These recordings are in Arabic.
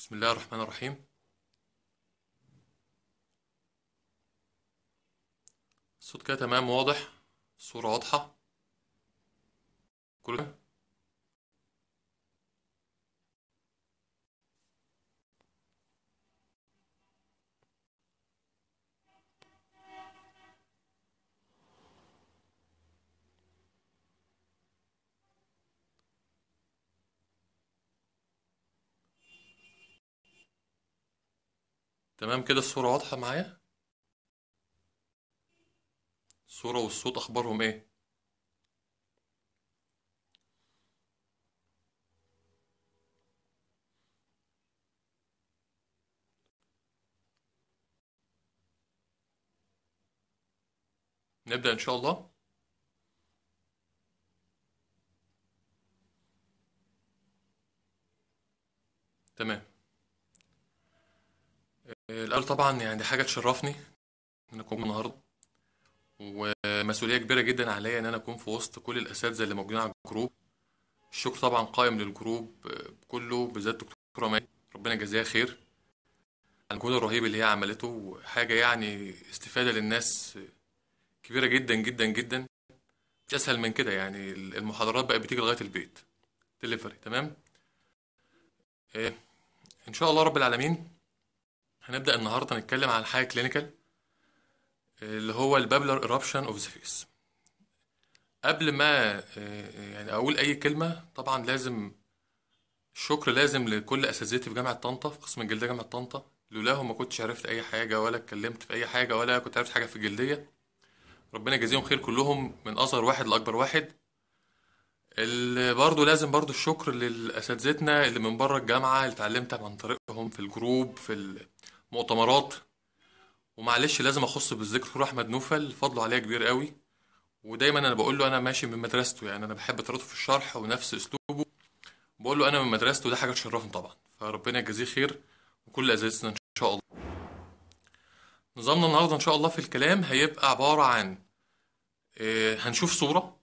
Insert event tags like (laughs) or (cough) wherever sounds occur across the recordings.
بسم الله الرحمن الرحيم الصوت كده تمام واضح الصورة واضحة كله تمام كده الصورة واضحة معايا الصورة والصوت أخبارهم إيه نبدأ إن شاء الله الأول طبعا يعني دي حاجة تشرفني إن أكون النهاردة ومسؤولية كبيرة جدا عليا إن أنا أكون في وسط كل الأساتذة اللي موجودين على الجروب الشكر طبعا قائم للجروب آه، كله بالذات دكتورة مي ربنا يجازيها خير على المجهود الرهيب اللي هي عملته حاجة يعني استفادة للناس كبيرة جدا جدا جدا مش أسهل من كده يعني المحاضرات بقت بتيجي لغاية البيت دليفري تمام إيه. ان شاء الله رب العالمين هنبدأ النهاردة نتكلم عن حاجة كلينيكال اللي هو البابلر ايربشن اوف ذا فيس قبل ما آه، آه، يعني أقول أي كلمة طبعا لازم الشكر لازم لكل أساتذتي في جامعة طنطا في قسم الجلدية جامعة طنطا لولاهم ما كنتش عرفت أي حاجة ولا اتكلمت في أي حاجة ولا كنت عرفت حاجة في الجلدية ربنا يجازيهم خير كلهم من أصغر واحد لأكبر واحد برضه لازم برضه الشكر لأساتذتنا اللي من بره الجامعة اللي اتعلمت عن طريقهم في الجروب في مؤتمرات ومعلش لازم اخص بالذكر روح احمد نوفل فضله عليا كبير قوي ودايما انا بقول له انا ماشي من مدرسته يعني انا بحب طريقته في الشرح ونفس اسلوبه بقول له انا من مدرسته وده حاجه تشرفني طبعا فربنا يجازيه خير وكل ازازتنا ان شاء الله نظامنا النهارده ان شاء الله في الكلام هيبقى عباره عن آه، هنشوف صوره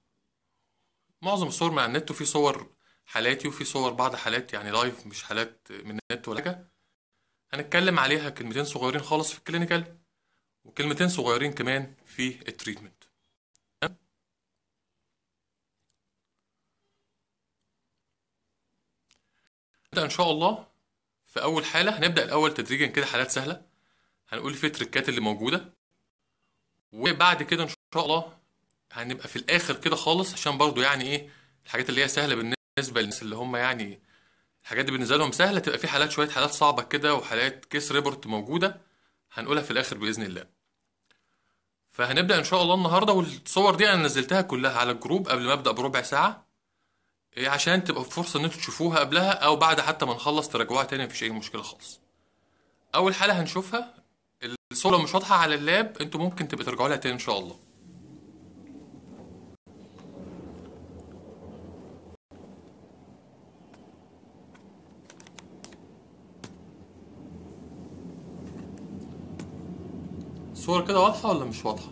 معظم الصور من على النت وفي صور حالاتي وفي صور بعض حالات يعني لايف مش حالات من النت ولا حاجه هنتكلم عليها كلمتين صغيرين خالص في الكلينيكال وكلمتين صغيرين كمان في التريتمنت نبدأ إن شاء الله في أول حالة هنبدأ الأول تدريجا كده حالات سهلة هنقول فيه التريكات اللي موجودة وبعد كده إن شاء الله هنبقى في الآخر كده خالص عشان برضو يعني إيه الحاجات اللي هي سهلة بالنسبة للناس اللي هم يعني الحاجات دي بالنسبه لهم سهله تبقى في حالات شويه حالات صعبه كده وحالات كيس ريبورت موجوده هنقولها في الاخر باذن الله فهنبدا ان شاء الله النهارده والصور دي انا نزلتها كلها على الجروب قبل ما ابدا بربع ساعه إيه، عشان تبقى فرصه ان انتوا تشوفوها قبلها او بعد حتى ما نخلص تراجعوها تاني مفيش اي مشكله خالص اول حاله هنشوفها الصوره مش واضحه على اللاب انتوا ممكن تبقى ترجعوا لها تاني ان شاء الله الصور كده واضحة ولا مش واضحة؟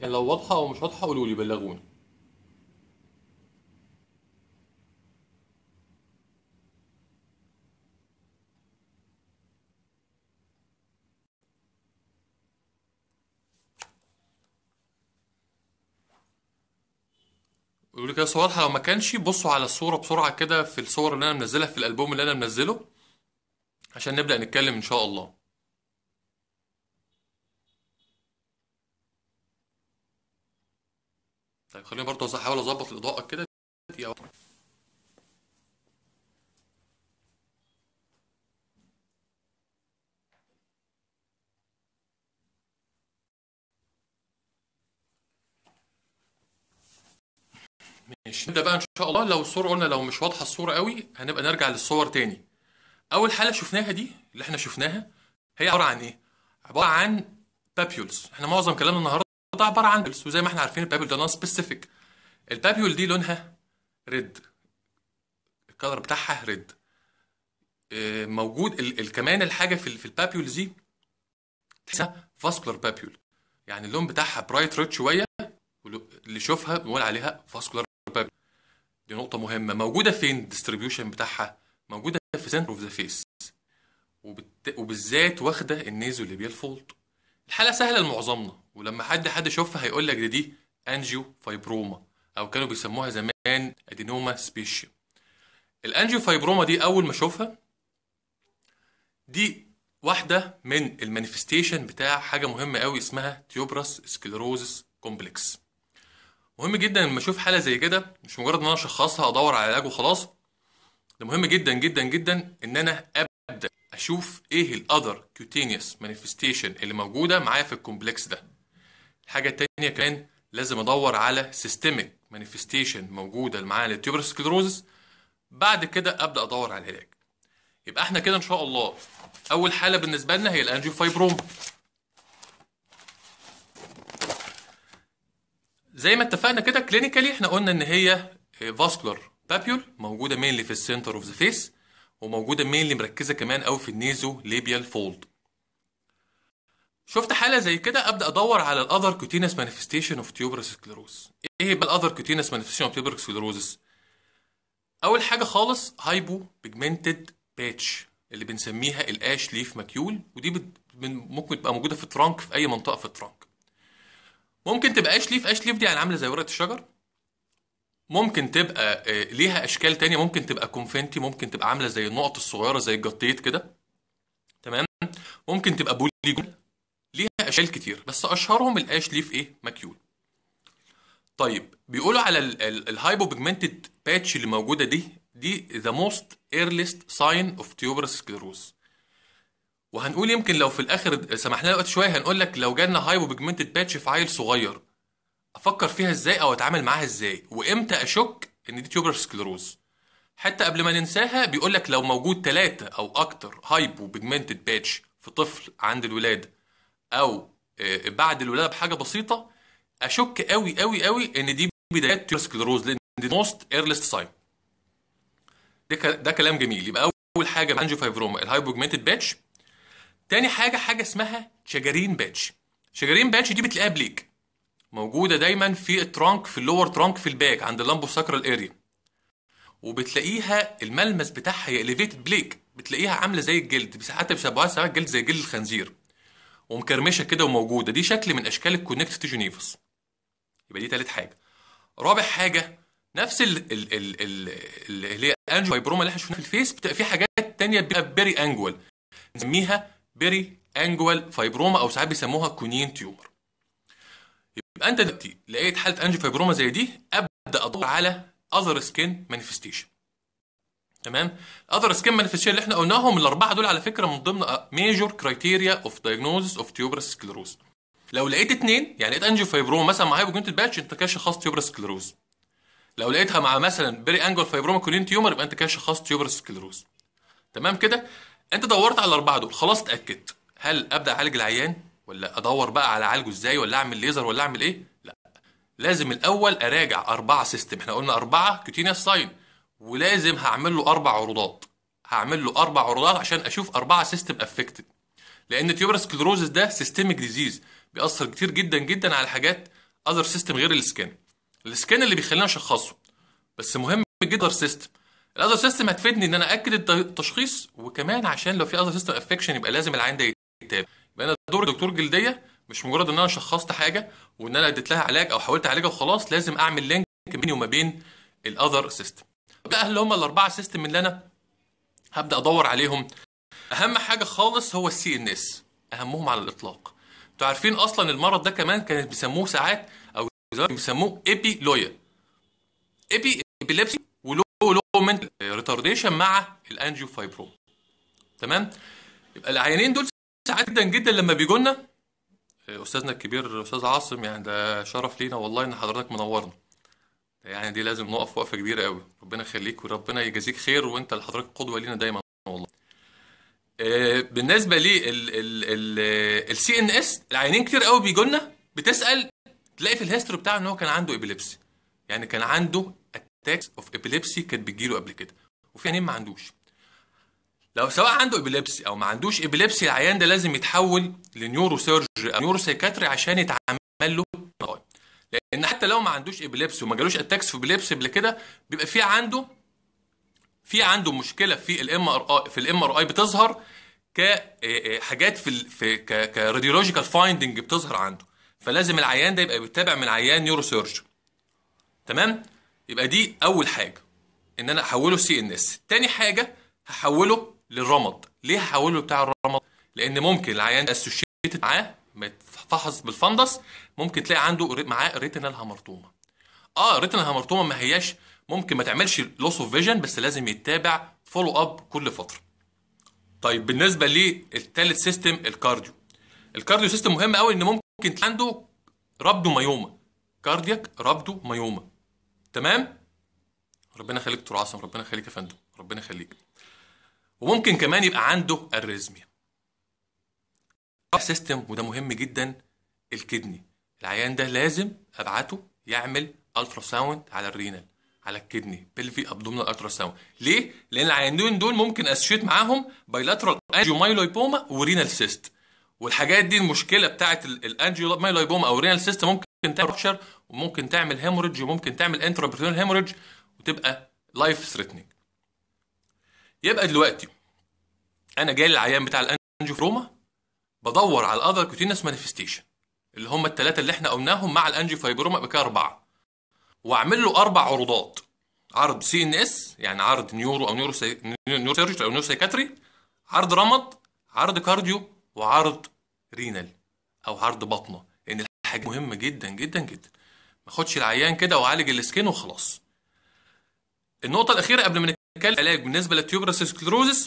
يعني لو واضحة أو مش واضحة قولولي بلغوني يقول كده صورها ما كانش بصوا على الصوره بسرعه كده في الصور اللي انا منزلها في الالبوم اللي انا منزله عشان نبدا نتكلم ان شاء الله طيب خليني برضه احاول اظبط الاضاءه كده ماشي نبدا بقى ان شاء الله لو الصوره قلنا لو مش واضحه الصوره قوي هنبقى نرجع للصور تاني اول حاله شفناها دي اللي احنا شفناها هي عباره عن ايه عباره عن بابيولز احنا معظم كلامنا النهارده عباره عن بابيولز وزي ما احنا عارفين البابيول ده نون سبيسيفيك البابيول دي لونها ريد الكلر بتاعها ريد آه، موجود كمان الحاجه في, في البابيول دي تحسها فاسكولار بابيول يعني اللون بتاعها برايت ريد شويه اللي يشوفها بنقول عليها فاسكولار باب دي نقطه مهمه موجوده فين الديستريبيوشن بتاعها موجوده في سنتر اوف ذا فيس وبالذات واخده النيزو اللي فولت الحاله سهله لمعظمنا ولما حد حد يشوفها هيقول لك دي دي انجيو فايبروما او كانوا بيسموها زمان ادينوما سبيشيا الانجيو فايبروما دي اول ما اشوفها دي واحده من المانيفستيشن بتاع حاجه مهمه قوي اسمها تيوبراس سكلروزس كومبلكس مهم جدا لما اشوف حاله زي كده مش مجرد ان انا اشخصها ادور على علاج وخلاص ده مهم جدا جدا جدا ان انا ابدا اشوف ايه الاذر كيوتينيوس مانيفستيشن اللي موجوده معايا في الكومبلكس ده الحاجه التانية كمان لازم ادور على سيستميك مانيفستيشن موجوده معايا للتيوبر بعد كده ابدا ادور على العلاج يبقى احنا كده ان شاء الله اول حاله بالنسبه لنا هي الانجيو فايبروم زي ما اتفقنا كده كلينيكالي احنا قلنا ان هي فاسكولار آه, بابيول موجوده مينلي في السنتر اوف ذا فيس وموجوده مينلي مركزه كمان قوي في النيزو ليبيال فولد شفت حاله زي كده ابدا ادور على الاذر كوتينس مانيفستيشن اوف تيوبرس سكليروز ايه بقى الاذر كوتينس مانيفستيشن اوف تيوبرس سكليروز اول حاجه خالص هايبو بيجمنتد باتش اللي بنسميها الاش ليف ماكيول ودي ممكن تبقى موجوده في الترانك في اي منطقه في الترانك ممكن تبقى اش ليف اش ليف دي يعني عامله زي ورقه الشجر ممكن تبقى آه، ليها اشكال تانية ممكن تبقى كونفنتي ممكن تبقى عامله زي النقط الصغيره زي الجطيت كده تمام ممكن تبقى بوليجون ليها اشكال كتير بس اشهرهم الاش ليف ايه ماكيول طيب بيقولوا على الهايبو بيجمنتد باتش اللي موجوده دي دي ذا موست ايرليست ساين اوف تيوبرس سكلروز وهنقول يمكن لو في الاخر سمح لنا وقت شويه هنقول لك لو جالنا هايبو بيجمنتد باتش في عيل صغير افكر فيها ازاي او اتعامل معاها ازاي وامتى اشك ان دي تيوبر سكلروز حتى قبل ما ننساها بيقول لك لو موجود ثلاثة او اكتر هايبو بيجمنتد باتش في طفل عند الولاده او آه، بعد الولاده بحاجه بسيطه اشك قوي قوي قوي ان دي بدايات تيوبر سكلروز لان دي موست ايرليست ساين ده كلام جميل يبقى اول حاجه الانجيوفايبروما الهايبو بيجمنتد باتش تاني حاجه حاجه اسمها شجرين باتش شجرين باتش دي بتلاقيها بليك موجوده دايما في الترانك في اللور ترانك في الباك عند اللامبو ساكرال اريا وبتلاقيها الملمس بتاعها يا اليفيتد بليك بتلاقيها عامله زي الجلد بس حتى بيسموها ساعات جلد زي جلد الخنزير ومكرمشه كده وموجوده دي شكل من اشكال الكونكتد جونيفس يبقى دي تالت حاجه رابع حاجه نفس ال ال ال ال اللي هي انجو فايبروما اللي احنا شفناها في الفيس في حاجات تانية بيبقى بيري انجوال نسميها بيري انجوال فايبروما او ساعات بيسموها كونين تيومر يبقى انت دلوقتي لقيت حاله انجو فايبروما زي دي ابدا ادور على اذر سكين مانيفستيشن تمام اذر سكين مانيفستيشن اللي احنا قلناهم الاربعه دول على فكره من ضمن ميجور كرايتيريا اوف دايجنوزس اوف تيوبرس سكلروز لو لقيت اثنين يعني لقيت انجيو فايبروما مثلا مع هايبوجنت باتش انت كده شخصت تيوبرس سكلروز لو لقيتها مع مثلا بيري انجوال فايبروما كولين تيومر يبقى انت كده شخصت تيوبرس سكلروز تمام كده انت دورت على الاربعه دول خلاص اتاكدت هل ابدا اعالج العيان ولا ادور بقى على عالجه ازاي ولا اعمل ليزر ولا اعمل ايه لا لازم الاول اراجع اربعه سيستم احنا قلنا اربعه كوتينيوس ساين ولازم هعمل له اربع عروضات هعمل له اربع عروضات عشان اشوف اربعه سيستم افكتد لان تيوبرس سكلروزس ده سيستميك ديزيز بيأثر كتير جدا جدا على حاجات اذر سيستم غير السكان السكان اللي بيخلينا نشخصه بس مهم جدا سيستم الاذر سيستم هتفيدني ان انا اكد التشخيص وكمان عشان لو في اذر سيستم افكشن يبقى لازم العين ده يتابع يبقى انا دور دكتور جلديه مش مجرد ان انا شخصت حاجه وان انا اديت لها علاج او حاولت اعالجها وخلاص لازم اعمل لينك بيني وما بين الاذر سيستم بقى اللي هم الاربعه سيستم اللي انا هبدا ادور عليهم اهم حاجه خالص هو السي ان اس اهمهم على الاطلاق انتوا عارفين اصلا المرض ده كمان كانت بيسموه ساعات او بيسموه ايبي لويا ايبي ابيليبسي لومنت ريتارديشن مع الانجيو فايبروم تمام يبقى العيانين دول ساعات جدا جدا لما بيجوا لنا آه، استاذنا الكبير استاذ عاصم يعني ده شرف لينا والله ان حضرتك منورنا يعني دي لازم نقف وقفه كبيره قوي ربنا يخليك وربنا يجازيك خير وانت لحضرتك قدوه لينا دايما والله آه، بالنسبه لل سي ان اس العيانين كتير قوي بيجوا لنا بتسال تلاقي في الهيستوري بتاعه ان هو كان عنده ابيليبسي يعني كان عنده اتاكس اوف ابيليبسي كانت بتجيله قبل كده وفي عيانين ما عندوش لو سواء عنده ابيليبسي او ما عندوش ابيليبسي العيان ده لازم يتحول لنيورو سيرج او نيورو سيكاتري عشان يتعمل له MRI لان حتى لو ما عندوش ابيليبسي وما جالوش اتاكس في ابيليبسي قبل كده بيبقى في عنده في عنده مشكله في الام ار اي في الام ار اي بتظهر كحاجات آه، آه، في في كراديولوجيكال فايندنج بتظهر عنده فلازم العيان ده يبقى بيتابع من عيان نيورو سيرج تمام يبقى دي اول حاجه ان انا احوله سي ان اس تاني حاجه هحوله للرمض ليه هحوله بتاع الرمض لان ممكن العيان اسوشيتد معاه متفحص بالفندس ممكن تلاقي عنده معاه ريتينال همرطومه اه ريتينال همرطومه ما هياش ممكن ما تعملش لوس اوف فيجن بس لازم يتابع فولو اب كل فتره طيب بالنسبه للثالث سيستم الكارديو الكارديو سيستم مهم قوي ان ممكن عنده ربدو مايوما كاردياك ربدو مايوما تمام ربنا يخليك دكتور عاصم ربنا يخليك يا فندم ربنا يخليك وممكن كمان يبقى عنده الريزميا سيستم وده مهم جدا الكدني العيان ده لازم ابعته يعمل الترا ساوند على الرينال على الكدني بلفي ابدومنا الترا ساوند ليه لان العيانين دول ممكن اسوشيت معاهم بايلاترال انجيو مايلويبوما ورينال سيست والحاجات دي المشكله بتاعه الانجيو مايلويبوما او رينال سيست ممكن ممكن تعمل ركشر وممكن تعمل هيموريدج وممكن تعمل انترابرتونال هيموريدج وتبقى لايف ثريتنينج يبقى دلوقتي انا جاي للعيان بتاع الانجيوفروما بدور على الاذر كوتينس مانيفستيشن اللي هم الثلاثه اللي احنا قلناهم مع الانجيوفايبروما يبقى كده اربعه واعمل له اربع عروضات عرض سي ان اس يعني عرض نيورو او نيورو سي... نيورو او نيورو سيكاتري عرض رمض عرض كارديو وعرض رينال او عرض بطنه حاجه مهمه جدا جدا جدا ما خدش العيان كده وعالج السكين وخلاص النقطه الاخيره قبل ما نتكلم علاج بالنسبه للتيوبرس سكلروزس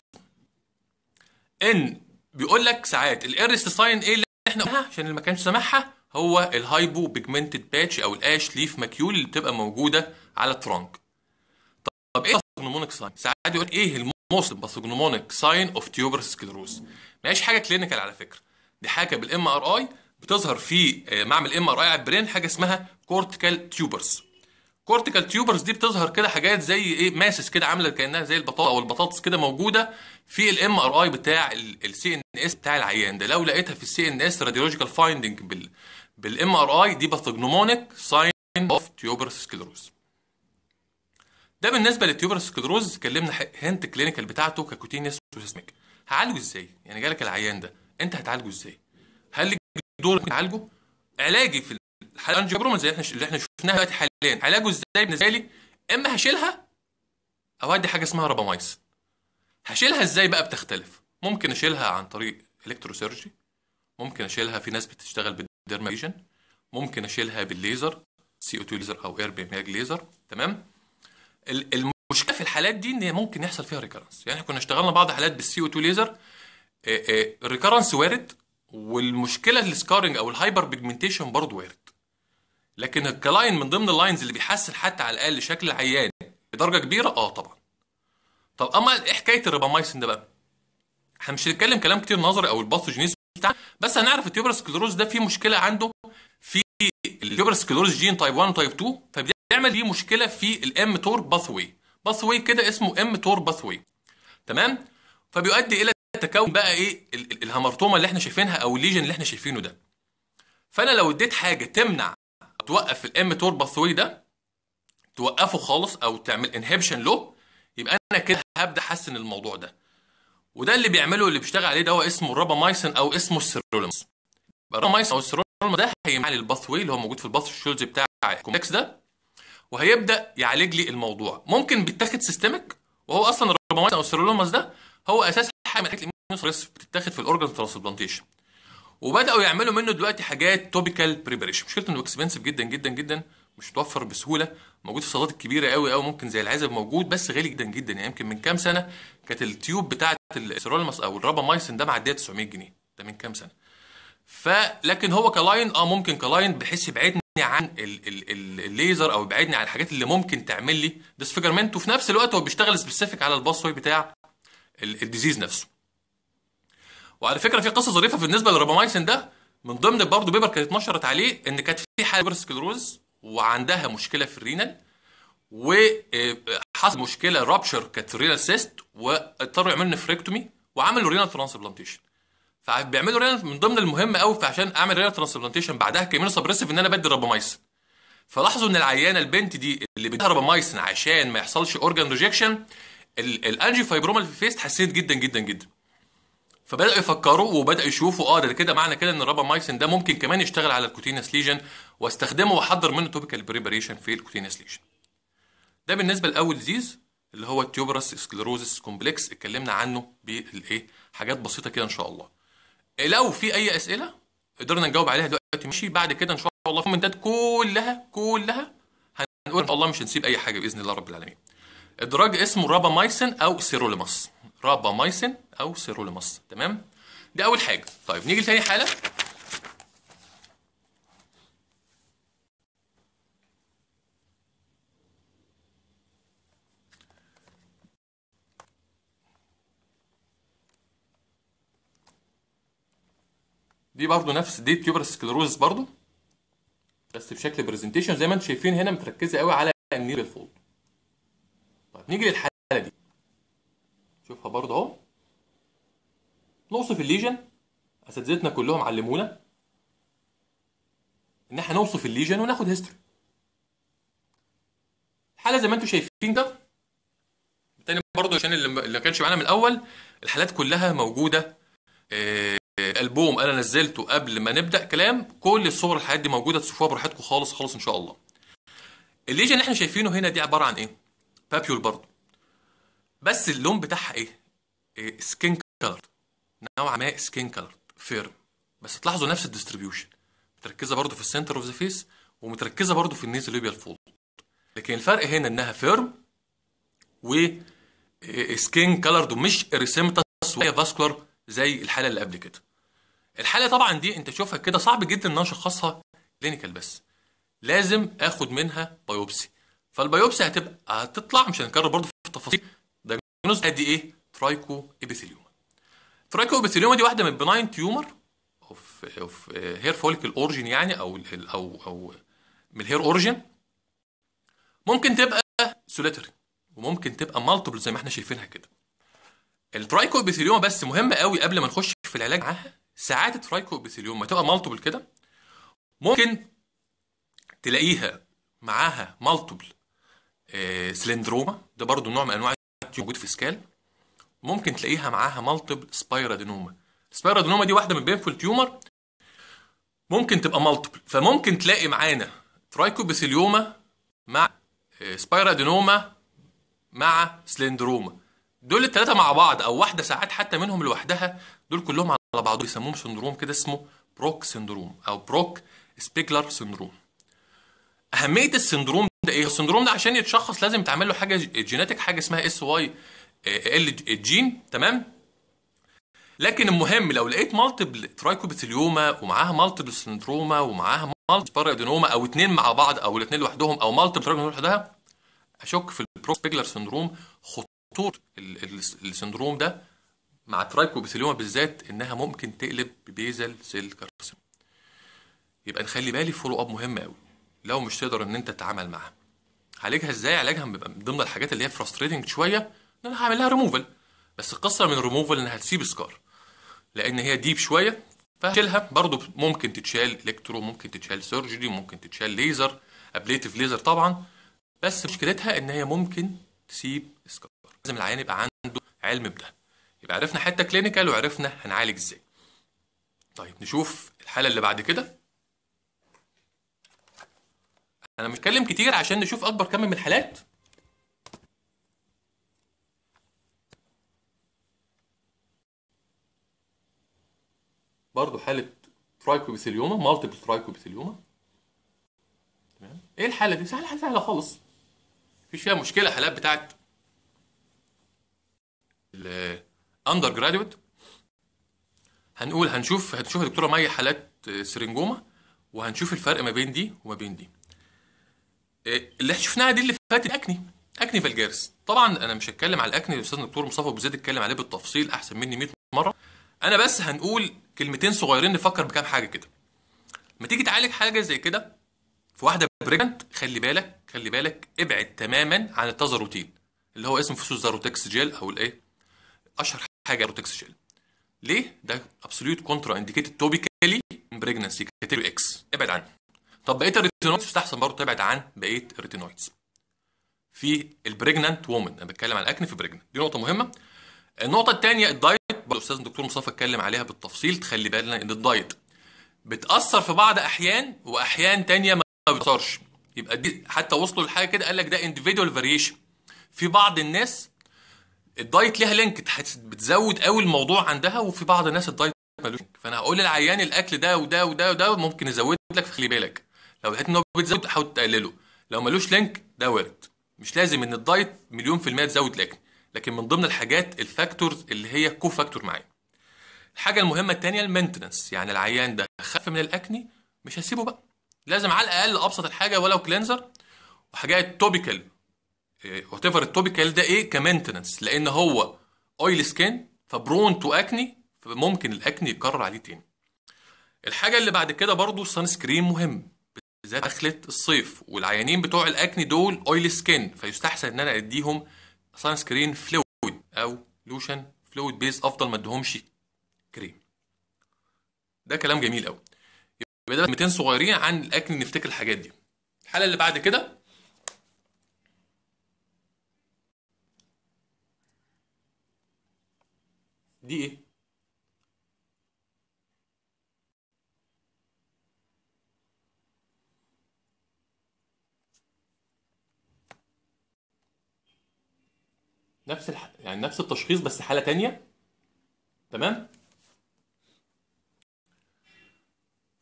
ان بيقول لك ساعات ساين ايه اللي احنا عشان اللي ما كانش سامعها هو الهايبو بيجمنتد باتش او الاش ليف ماكيول اللي بتبقى موجوده على الترانك طب ايه باثوجنومونيك ساين ساعات يقول ايه الموست باثوجنومونيك ساين اوف تيوبرس سكلروز ما حاجه كلينيكال على فكره دي حاجه بالام ار اي بتظهر في آه، معمل ام ار اي على البرين حاجه اسمها كورتيكال تيوبرز كورتيكال تيوبرز دي بتظهر كده حاجات زي ايه ماسس كده عامله كانها زي البطاطا او البطاطس كده موجوده في الام ار اي بتاع السي ان اس بتاع العيان ده لو لقيتها في السي ان اس راديولوجيكال فايندنج بال بالام ار اي دي باثوجنومونيك ساين اوف تيوبر سكلروز ده بالنسبه للتيوبر سكلروز اتكلمنا هنت كلينيكال بتاعته ككوتينيس وسيسميك هعالجه ازاي يعني جالك العيان ده انت هتعالجه ازاي هل دول نعالجه علاجي في الحاله انجيوبروما اللي احنا اللي احنا شفناها دلوقتي حاليا علاجه ازاي بالنسبه لي اما هشيلها او هدي حاجه اسمها رابامايس هشيلها ازاي بقى بتختلف ممكن اشيلها عن طريق الكتروسيرجي ممكن اشيلها في ناس بتشتغل بالديرماجيشن ممكن اشيلها بالليزر سي او 2 ليزر او اير بي ماج ليزر تمام المشكله في الحالات دي ان ممكن يحصل فيها ريكرنس يعني احنا كنا اشتغلنا بعض حالات بالسي او 2 ليزر الريكرنس وارد والمشكله السكارنج او الهايبر بيجمنتيشن برضه وارد لكن الكلاين من ضمن اللاينز اللي بيحسن حتى على الاقل شكل العيان بدرجه كبيره اه طبعا طب اما ايه حكايه الريبامايسين ده بقى احنا مش هنتكلم كلام كتير نظري او الباثوجينيز بتاع بس هنعرف التيوبرس كلوروز ده في مشكله عنده في التيوبرس كلوروز جين تايب 1 وتايب 2 فبيعمل ليه مشكله في الام تور باثوي باثوي كده اسمه ام تور باثوي تمام فبيؤدي الى تكون بقى ايه الهمرتومه اللي احنا شايفينها او الليجن اللي احنا شايفينه ده فانا لو اديت حاجه تمنع توقف الام تور باثوي ده توقفه خالص او تعمل انهبشن له يبقى انا كده هبدا احسن الموضوع ده وده اللي بيعمله اللي بيشتغل عليه دواء اسمه الرابامايسن او اسمه السيرولمس الرابامايسن او السيرولمس ده هيمنع لي الباث واي اللي هو موجود في الباث شولز بتاع الكومبلكس ده وهيبدا يعالج لي الموضوع ممكن بيتاخد سيستمك وهو اصلا الرابامايسن او السيرولمس ده هو اساس من حته اليمين بتتاخد في الاورجن ترانسبلانتيشن وبداوا يعملوا منه دلوقتي حاجات توبيكال بريبريشن مشكلته انه اكسبنسيف جدا جدا جدا مش متوفر بسهوله موجود في الصيدلات الكبيره قوي قوي ممكن زي العزب موجود بس غالي جدا جدا يعني يمكن من كام سنه كانت التيوب بتاعه السيرولماس او مايسن ده معديه 900 جنيه ده من كام سنه فلكن هو كلاين اه ممكن كلاين بحيث يبعدني عن ال ال ال الليزر او يبعدني عن الحاجات اللي ممكن تعمل لي ديسفيجرمنت وفي نفس الوقت هو بيشتغل سبيسيفيك على الباسوي بتاع الديزيز نفسه وعلى فكره في قصه ظريفه بالنسبه للرابامايسين ده من ضمن برضه بيبر كانت اتنشرت عليه ان كانت في حاله سكلروز وعندها مشكله في الرينال وحصل مشكله رابشر كانت رينال سيست واضطروا يعملوا نفريكتومي وعملوا رينال ترانسبلانتيشن فبيعملوا رينال من ضمن المهم قوي فعشان اعمل رينال ترانسبلانتيشن بعدها كيمينو سبريسيف ان انا بدي رابامايسين فلاحظوا ان العيانه البنت دي اللي بدها رابامايسين عشان ما يحصلش اورجان ريجكشن الانجي فايبروما اللي في الفيس حسيت جدا جدا جدا فبداوا يفكروا وبداوا يشوفوا اه ده كده معنى كده ان الرابا مايسن ده ممكن كمان يشتغل على الكوتينس ليجن واستخدمه واحضر منه توبيكال بريباريشن في الكوتينس ليجن ده بالنسبه لاول ديزيز اللي هو التيوبرس سكليروزس كومبلكس اتكلمنا عنه بالايه حاجات بسيطه كده ان شاء الله لو في اي اسئله قدرنا نجاوب عليها دلوقتي ماشي بعد كده ان شاء الله الكومنتات كلها كلها هنقول ان شاء الله مش هنسيب اي حاجه باذن الله رب العالمين الدراج اسمه رابامايسين او سيروليماس رابامايسين او سيروليماس تمام دي اول حاجه طيب نيجي لتاني حاله دي برضو نفس دي تيوبر سكلروز برضو بس بشكل برزنتيشن زي ما انتم شايفين هنا متركزه قوي على النيرف فولد نيجي للحاله دي شوفها برضه اهو نوصف الليجن اساتذتنا كلهم علمونا ان احنا نوصف الليجن وناخد هيستوري الحاله زي ما انتم شايفين ده تاني برضه عشان اللي ما كانش معانا من الاول الحالات كلها موجوده آه، البوم انا نزلته قبل ما نبدا كلام كل الصور الحاجات دي موجوده تصفوها براحتكم خالص خالص ان شاء الله الليجن اللي احنا شايفينه هنا دي عباره عن ايه بابيول برضو بس اللون بتاعها ايه, سكين إيه، كلر نوعا ما سكين كلر فيرم بس تلاحظوا نفس الديستريبيوشن متركزه برضو في السنتر اوف ذا فيس ومتركزه برضو في النيز اللي فولد لكن الفرق هنا انها فيرم و سكين إيه، كلرد ومش اريسيمتس وهي فاسكولار زي الحاله اللي قبل كده الحاله طبعا دي انت تشوفها كده صعب جدا ان انا اشخصها كلينيكال بس لازم اخد منها بايوبسي فالبيوبسي هتبقى هتطلع مش هنكرر برضه في التفاصيل دايجنوز ادي ايه ترايكو ابيثيليوما ترايكو ابيثيليوما دي واحده من البناين تيومر اوف اوف هير فوليكل اورجن يعني او او او من الهير اورجن ممكن تبقى سوليتري وممكن تبقى مالتيبل زي ما احنا شايفينها كده الترايكو ابيثيليوما بس مهمه قوي قبل ما نخش في العلاج معاها ساعات الترايكو ابيثيليوما تبقى مالتيبل كده ممكن تلاقيها معاها مالتيبل آه، سلندروما ده برضو نوع من انواع التيوب موجود في سكال ممكن تلاقيها معاها مالتيبل سبايرادينوما السبايرادينوما دي واحده من بينفول تيومر ممكن تبقى مالتيبل فممكن تلاقي معانا ترايكوبيثيليوما مع سبايرادينوما آه، مع سلندروما دول الثلاثه مع بعض او واحده ساعات حتى منهم لوحدها دول كلهم على بعضهم بيسموهم سندروم كده اسمه بروك سندروم او بروك سبيكلر سندروم اهميه السندروم ده ايه السندروم ده عشان يتشخص لازم تعمل له حاجه جيناتيك حاجه اسمها اس واي ال الجين تمام لكن المهم لو لقيت مالتيبل ترايكوبيثيليوما ومعاها مالتيبل سندروما ومعاها مالتيبل بارادينوما او اثنين مع بعض او الاثنين لوحدهم او مالتيبل ترايكوبيثيليوما لوحدها اشك في البروسبيجلر سندروم خطوره السندروم ده مع ترايكوبيثيليوما بالذات انها ممكن تقلب بيزل سيل كارسينوما يبقى نخلي بالي فولو اب مهم قوي لو مش تقدر ان انت تتعامل معاها عالجها ازاي علاجها بيبقى من ضمن الحاجات اللي هي فرستريتنج شويه ان انا هعمل لها ريموفل بس القصه من الريموفل انها هتسيب سكار لان هي ديب شويه فشيلها برضو ممكن تتشال الكترو ممكن تتشال سيرجري ممكن تتشال ليزر ابليتيف ليزر طبعا بس مشكلتها ان هي ممكن تسيب سكار لازم العيان يبقى عنده علم بده يبقى عرفنا حته كلينيكال وعرفنا هنعالج ازاي طيب نشوف الحاله اللي بعد كده انا مش بتكلم كتير عشان نشوف اكبر كم من الحالات برضو حالة ترايكوبيثيليوما مالتيبل ترايكوبيثيليوما تمام ايه الحالة دي؟ سهلة سهلة خالص مفيش فيها مشكلة حالات بتاعت الاندر جراديويت هنقول هنشوف هتشوف يا دكتورة مي حالات سرنجوما وهنشوف الفرق ما بين دي وما بين دي اللي شفناها دي اللي فاتت اكني اكني فالجيرس طبعا انا مش هتكلم على الاكني الاستاذ الدكتور مصطفى ابو زيد اتكلم عليه بالتفصيل احسن مني 100 مره انا بس هنقول كلمتين صغيرين نفكر بكام حاجه كده لما تيجي تعالج حاجه زي كده في واحده بريجنت خلي بالك خلي بالك ابعد تماما عن التازاروتين اللي هو اسم فصوص زاروتكس جيل او الايه اشهر حاجه زاروتكس جيل ليه ده ابسوليوت كونترا انديكيتد توبيكالي بريجننسي كاتيجوري اكس ابعد عنه طب بقيه الريتينويدز يستحسن برضه تبعد عن بقيه الريتينويدز في البريجنانت وومن انا بتكلم عن الاكن في بريجنانت دي نقطه مهمه النقطه الثانيه الدايت الاستاذ الدكتور مصطفى اتكلم عليها بالتفصيل تخلي بالنا ان الدايت بتاثر في بعض احيان واحيان تانية ما بتاثرش يبقى دي حتى وصلوا لحاجه كده قال لك ده individual فاريشن في بعض الناس الدايت ليها لينك بتزود قوي الموضوع عندها وفي بعض الناس الدايت ملوش فانا هقول للعيان الاكل ده وده وده وده ممكن يزود لك فخلي بالك لو لقيت ان هو بيتزود حاول تقلله لو ملوش لينك ده وارد مش لازم ان الدايت مليون في المية تزود لكن لكن من ضمن الحاجات الفاكتورز اللي هي كو فاكتور معايا الحاجه المهمه الثانيه المينتنس يعني العيان ده خف من الاكني مش هسيبه بقى لازم على الاقل ابسط الحاجه ولو كلينزر وحاجات توبيكال وات ايفر التوبيكال ده ايه كمينتنس لان هو اويل سكين فبرون تو اكني فممكن الاكني يكرر عليه تاني الحاجه اللي بعد كده برضو السان سكرين مهم بالذات دخلت الصيف والعيانين بتوع الاكني دول اويل سكين فيستحسن ان انا اديهم سان سكرين فلويد او لوشن فلويد بيز افضل ما اديهمش كريم ده كلام جميل قوي يبقى ده 200 صغيرين عن الاكني نفتكر الحاجات دي الحاله اللي بعد كده دي ايه نفس الح... يعني نفس التشخيص بس حاله تانية تمام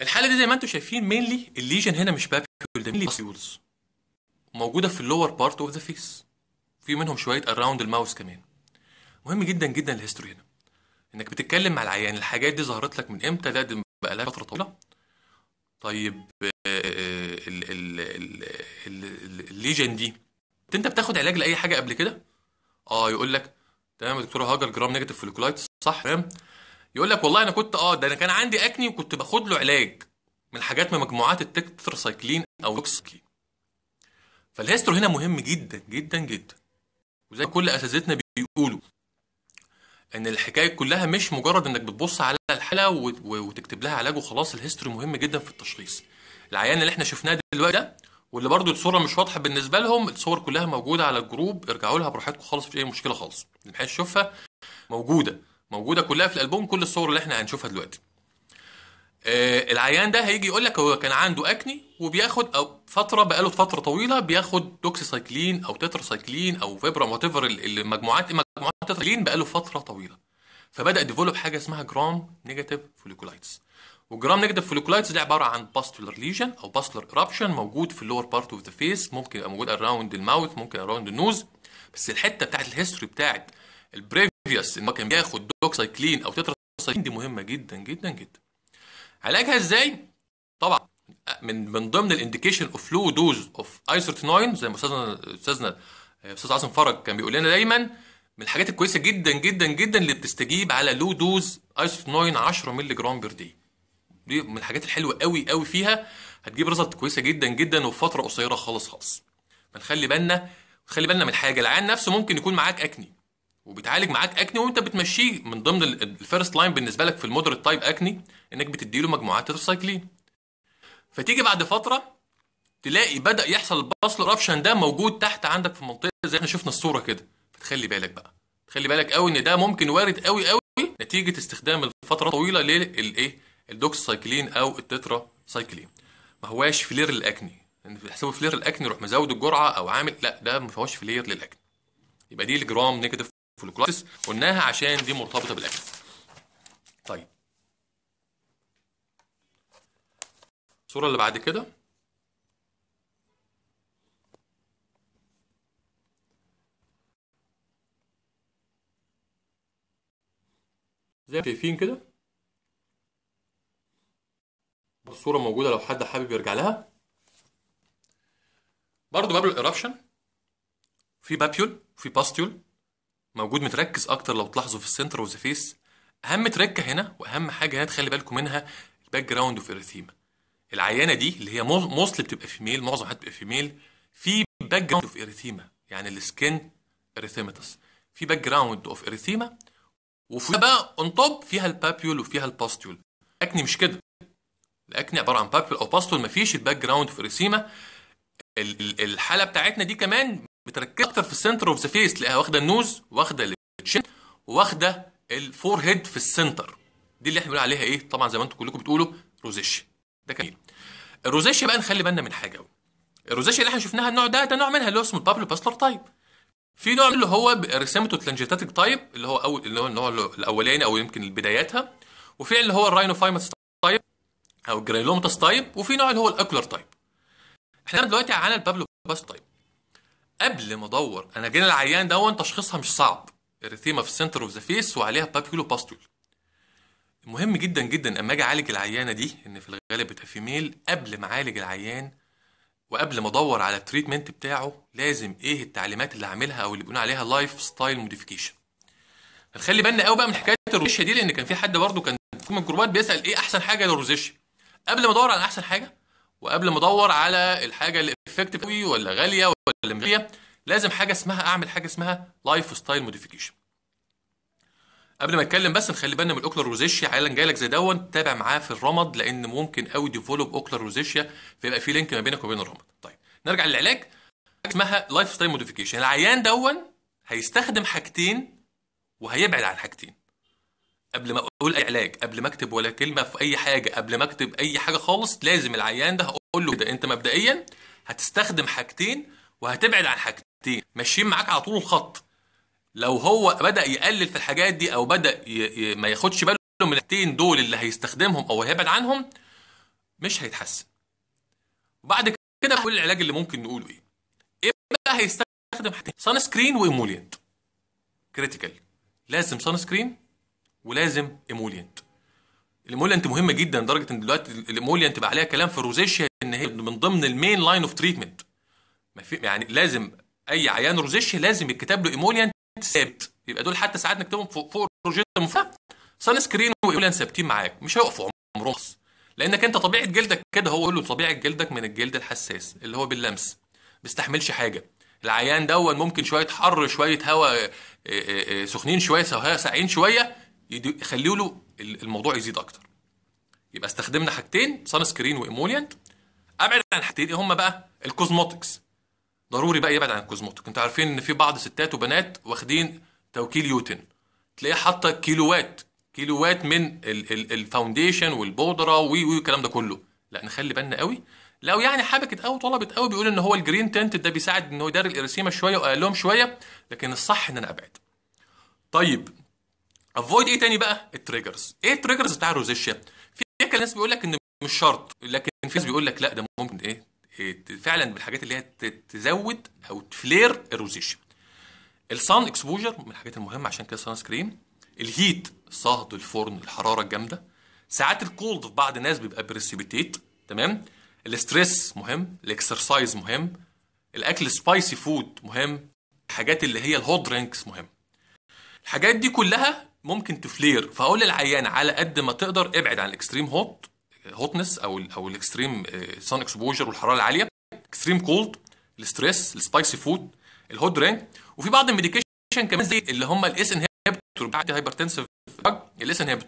الحاله دي زي ما انتم شايفين مينلي الليجن هنا مش بابيول ده مينلي بابيولز موجوده في اللور بارت اوف ذا فيس في منهم شويه اراوند الماوس كمان مهم جدا جدا الهيستوري هنا انك بتتكلم مع العيان الحاجات دي ظهرت لك من امتى لا دي لها فتره طويله طيب آه، آه، الليجن دي انت بتاخد علاج لاي حاجه قبل كده اه يقول لك تمام يا دكتور هاجر جرام نيجاتيف الكولايتس صح تمام يقول لك والله انا كنت اه ده انا كان عندي اكني وكنت باخد له علاج من حاجات من مجموعات التكترسايكلين او لوكسكلين فالهيستور هنا مهم جدا جدا جدا وزي كل اساتذتنا بيقولوا ان الحكايه كلها مش مجرد انك بتبص على الحاله وتكتب لها علاج وخلاص الهيستوري مهم جدا في التشخيص العيان اللي احنا شفناه دلوقتي ده واللي برضو الصوره مش واضحه بالنسبه لهم الصور كلها موجوده على الجروب ارجعوا لها براحتكم خالص مفيش اي مشكله خالص اللي محدش تشوفها موجوده موجوده كلها في الالبوم كل الصور اللي احنا هنشوفها دلوقتي آه العيان ده هيجي يقول لك هو كان عنده اكني وبياخد او فتره بقاله فتره طويله بياخد دوكسيسايكلين او تتراسايكلين او فيبرا وات ايفر المجموعات مجموعات تتراسايكلين بقاله فتره طويله فبدا ديفولب حاجه اسمها جرام نيجاتيف فوليكولايتس والجرام نيجاتيف فولكولايتس ده عباره عن باستولر ليجن او باستولر ايرابشن موجود في اللور بارت اوف ذا فيس ممكن يبقى موجود اراوند الماوث ممكن اراوند النوز بس الحته بتاعت الهيستوري بتاعت البريفيوس ان هو كان بياخد دوكسايكلين او تتراسايكلين دي مهمه جدا جدا جدا علاجها ازاي؟ طبعا من من ضمن الانديكيشن اوف لو دوز اوف ايسرتينوين زي ما استاذنا استاذنا استاذ عاصم فرج كان بيقول لنا دايما من الحاجات الكويسه جدا جدا جدا اللي بتستجيب على لو دوز ايسرتينوين 10 مللي جرام بير دي دي من الحاجات الحلوه قوي قوي فيها هتجيب ريزلت كويسه جدا جدا وفي فتره قصيره خالص خالص فنخلي بالنا خلي بالنا من حاجه العيان نفسه ممكن يكون معاك اكني وبيتعالج معاك اكني وانت بتمشيه من ضمن الفيرست لاين بالنسبه لك في المودريت تايب اكني انك بتدي له مجموعات تترسايكلين فتيجي بعد فتره تلاقي بدا يحصل الباسل رابشن ده موجود تحت عندك في المنطقه زي احنا شفنا الصوره كده فتخلي بالك بقى تخلي بالك قوي ان ده ممكن وارد قوي قوي نتيجه استخدام الفتره طويله للايه الدوكس سايكلين او التترا سايكلين ما هواش فلير للاكني ان يعني بيحسبوا فلير الاكني يروح مزود الجرعه او عامل لا ده ما فيهوش فلير للاكني يبقى دي الجرام نيجاتيف فوليكولايتس قلناها عشان دي مرتبطه بالاكني طيب الصوره اللي بعد كده زي ما شايفين كده الصوره موجوده لو حد حابب يرجع لها برضو باب الإرابشن في بابيول في باستيول موجود متركز اكتر لو تلاحظوا في السنتر وذا فيس اهم تركه هنا واهم حاجه هنا تخلي بالكم منها الباك جراوند اوف اريثيما العيانه دي اللي هي موصل بتبقى فيميل معظم حد فيميل في باك جراوند اوف اريثيما يعني السكين اريثيماتس في باك جراوند اوف اريثيما وفي بقى اون توب فيها البابيول وفيها الباستيول اكني مش كده الاكني عباره عن بابل او باستول مفيش الباك جراوند في الرسيمه الحاله بتاعتنا دي كمان متركزه اكتر في السنتر اوف ذا فيس تلاقيها واخده النوز واخده الشن واخده الفور هيد في السنتر دي اللي احنا بنقول عليها ايه طبعا زي ما انتم كلكم بتقولوا روزيشيا ده كان الروزيشيا بقى نخلي بالنا من حاجه قوي الروزيشيا اللي احنا شفناها النوع ده ده نوع منها اللي هو اسمه بابلو باستور تايب في نوع اللي هو رسامته تلانجيتاتيك تايب اللي هو اول اللي هو النوع الاولاني او يمكن بداياتها وفي اللي هو الراينوفايمس او جرانيلومتاس تايب وفي نوع اللي هو الاكولر تايب احنا دلوقتي البابلو البابلوباست تايب قبل ما ادور انا جينا العيان دون تشخيصها مش صعب اريثيما في السنتر اوف ذا فيس وعليها بابيولو باستول مهم جدا جدا اما اجي اعالج العيانه دي ان في الغالب بتبقى فيميل قبل ما اعالج العيان وقبل ما ادور على التريتمنت بتاعه لازم ايه التعليمات اللي عاملها او اللي بيقول عليها لايف ستايل موديفيكيشن هنخلي بالنا قوي بقى من حكايه الروزيشيا دي لان كان في حد برده كان في من الجروبات بيسال ايه احسن حاجه للروزيشيا قبل ما ادور على احسن حاجه وقبل ما ادور على الحاجه اللي افكتيف قوي ولا غاليه ولا مغاليه لازم حاجه اسمها اعمل حاجه اسمها لايف ستايل موديفيكيشن قبل ما اتكلم بس نخلي بالنا من الاوكلر روزيشيا حالا لك زي دون تابع معاه في الرمض لان ممكن قوي ديفولوب اوكلر روزيشيا فيبقى في لينك ما بينك وبين الرمض طيب نرجع للعلاج اسمها لايف ستايل موديفيكيشن العيان دون هيستخدم حاجتين وهيبعد عن حاجتين قبل ما اقول اي علاج قبل ما اكتب ولا كلمه في اي حاجه قبل ما اكتب اي حاجه خالص لازم العيان ده هقول له كده انت مبدئيا هتستخدم حاجتين وهتبعد عن حاجتين ماشيين معاك على طول الخط لو هو بدا يقلل في الحاجات دي او بدا ي... ي... ما ياخدش باله من الحاجتين دول اللي هيستخدمهم او هيبعد عنهم مش هيتحسن وبعد كده كل العلاج اللي ممكن نقوله ايه ايه بقى هيستخدم حاجتين سان سكرين وايمولينت كريتيكال لازم سان سكرين ولازم ايمولينت الايمولينت مهمه جدا لدرجه ان دلوقتي الايمولينت بقى عليها كلام في الروزيشيا ان هي من ضمن المين لاين اوف تريتمنت يعني لازم اي عيان روزيشيا لازم يتكتب له ايمولينت ثابت يبقى دول حتى ساعات نكتبهم فوق فوق الروجيتا سان سكرين وايمولينت ثابتين معاك مش هيقفوا عمرهم لانك انت طبيعه جلدك كده هو له طبيعه جلدك من الجلد الحساس اللي هو باللمس بيستحملش حاجه العيان دون ممكن شويه حر شويه هواء آه، آه، آه، سخنين شويه سواء ساقعين شويه يخليوا له الموضوع يزيد اكتر يبقى استخدمنا حاجتين سان سكرين واموليانت ابعد عن حاجتين ايه هم بقى الكوزموتكس ضروري بقى يبعد عن الكوزموتكس انتوا عارفين ان في بعض ستات وبنات واخدين توكيل يوتن تلاقيه حاطه كيلوات كيلوات من الفاونديشن والبودره والكلام ده كله لا نخلي بالنا قوي لو يعني حبكت قوي طلبت قوي بيقول ان هو الجرين تنت ده بيساعد ان هو يداري الاريسيما شويه واقلهم شويه لكن الصح ان انا ابعد طيب افويد ايه تاني بقى التريجرز ايه التريجرز بتاع الروزيشيا في كان ناس بيقول لك ان مش شرط لكن في ناس بيقول لك لا ده ممكن ايه, إيه فعلا بالحاجات اللي هي تزود او تفلير الروزيشيا الصن اكسبوجر من الحاجات المهمه عشان كده سان سكرين الهيت صهد الفرن الحراره الجامده ساعات الكولد في بعض الناس بيبقى بريسيبيتيت تمام الستريس مهم الاكسرسايز مهم الاكل سبايسي فود مهم الحاجات اللي هي الهوت درينكس مهم الحاجات دي كلها ممكن تفلير فاقول للعيان على قد ما تقدر ابعد عن الاكستريم هوت هوتنس او الـ او الاكستريم سان اكسبوجر والحراره العاليه اكستريم كولد الستريس السبايسي فود الهوت درينك وفي بعض الميديكيشن كمان زي اللي هم الاس انهبيتور بعد هايبرتنسيف الاس انهبيتور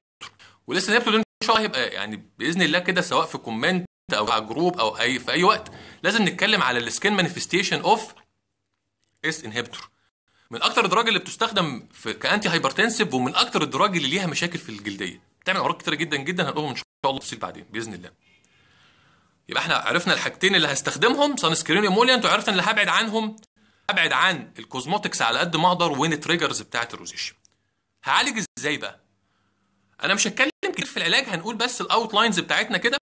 والاس انهبيتور ان شاء الله هيبقى يعني باذن الله كده سواء في كومنت او على جروب او اي في اي وقت لازم نتكلم على السكين مانيفستيشن اوف اس انهبيتور من اكتر الدراج اللي بتستخدم في كانتي هايبرتنسيف ومن اكتر الدراج اللي ليها مشاكل في الجلديه بتعمل امراض كتيره جدا جدا هنقولهم ان شاء الله تفصيل بعدين باذن الله يبقى احنا عرفنا الحاجتين اللي هستخدمهم سان سكرين ايموليانت وعرفنا اللي هبعد عنهم ابعد عن الكوزموتكس على قد ما اقدر وين التريجرز بتاعه الروزيشن هعالج ازاي بقى انا مش هتكلم كتير في العلاج هنقول بس الاوت لاينز بتاعتنا كده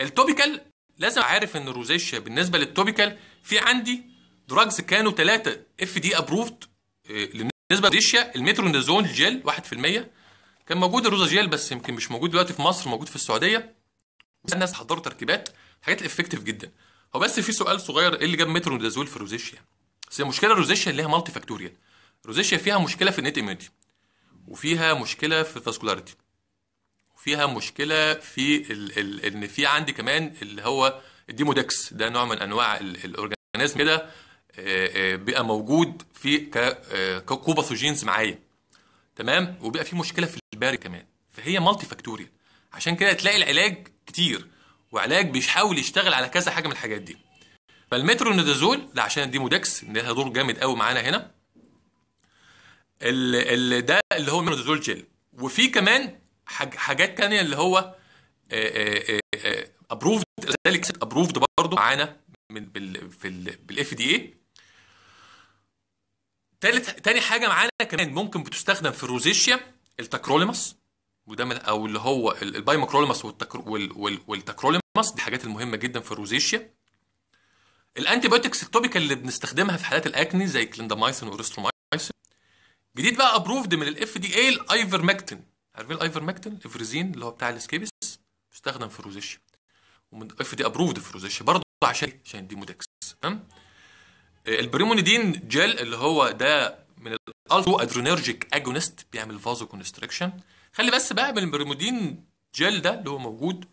التوبيكال لازم عارف ان الروزيشيا بالنسبه للتوبيكال في عندي دراجز كانوا ثلاثه اف دي ابروفد آه، بالنسبه لديشيا المترونيزون جيل 1% كان موجود الروزا جيل بس يمكن مش موجود دلوقتي في مصر موجود في السعوديه الناس حضروا تركيبات حاجات افكتيف جدا هو بس في سؤال صغير ايه اللي جاب مترونازول في الروزيشيا بس المشكله الروزيشيا اللي هي مالتي فاكتوريال روزيشيا فيها مشكله في النت ايميدي وفيها مشكله في الفاسكولاريتي وفيها مشكله في ال ال ان في عندي كمان اللي هو الديمودكس ده نوع من انواع الاورجانيزم كده آه، آه، بقى موجود في آه، كوباثوجينز معايا تمام وبقى في مشكله في الباري كمان فهي مالتي فاكتوريال عشان كده تلاقي العلاج كتير وعلاج بيحاول يشتغل على كذا حاجه من الحاجات دي فالمترونيدازول ده عشان الديمودكس لها دور جامد قوي معانا هنا ال ال ده اللي هو ميرودازول جيل وفي كمان حاج حاجات تانية اللي هو ابروفد ذلك ابروفد برضه معانا من بال في بالاف دي اي تالت تاني حاجه معانا كمان ممكن بتستخدم في الروزيشيا التاكروليماس وده من او اللي هو البايماكروليماس والتاكروليماس دي حاجات المهمه جدا في الروزيشيا الانتي بايوتكس التوبيكال اللي بنستخدمها في حالات الاكني زي كليندامايسين وريستروميسين جديد بقى ابروفد من الاف دي اي الايفرمكتين عارفين الايفرمكتين الافريزين اللي هو بتاع الاسكيبس بيستخدم في الروزيشيا ومن اف دي ابروفد في الروزيشيا برضه عشان إيه؟ عشان دي تمام البريمونيدين جيل اللي هو ده من الالتو ادرينرجيك اجونست بيعمل فازو كونستريكشن خلي بس بقى من البريمونيدين جيل ده اللي هو موجود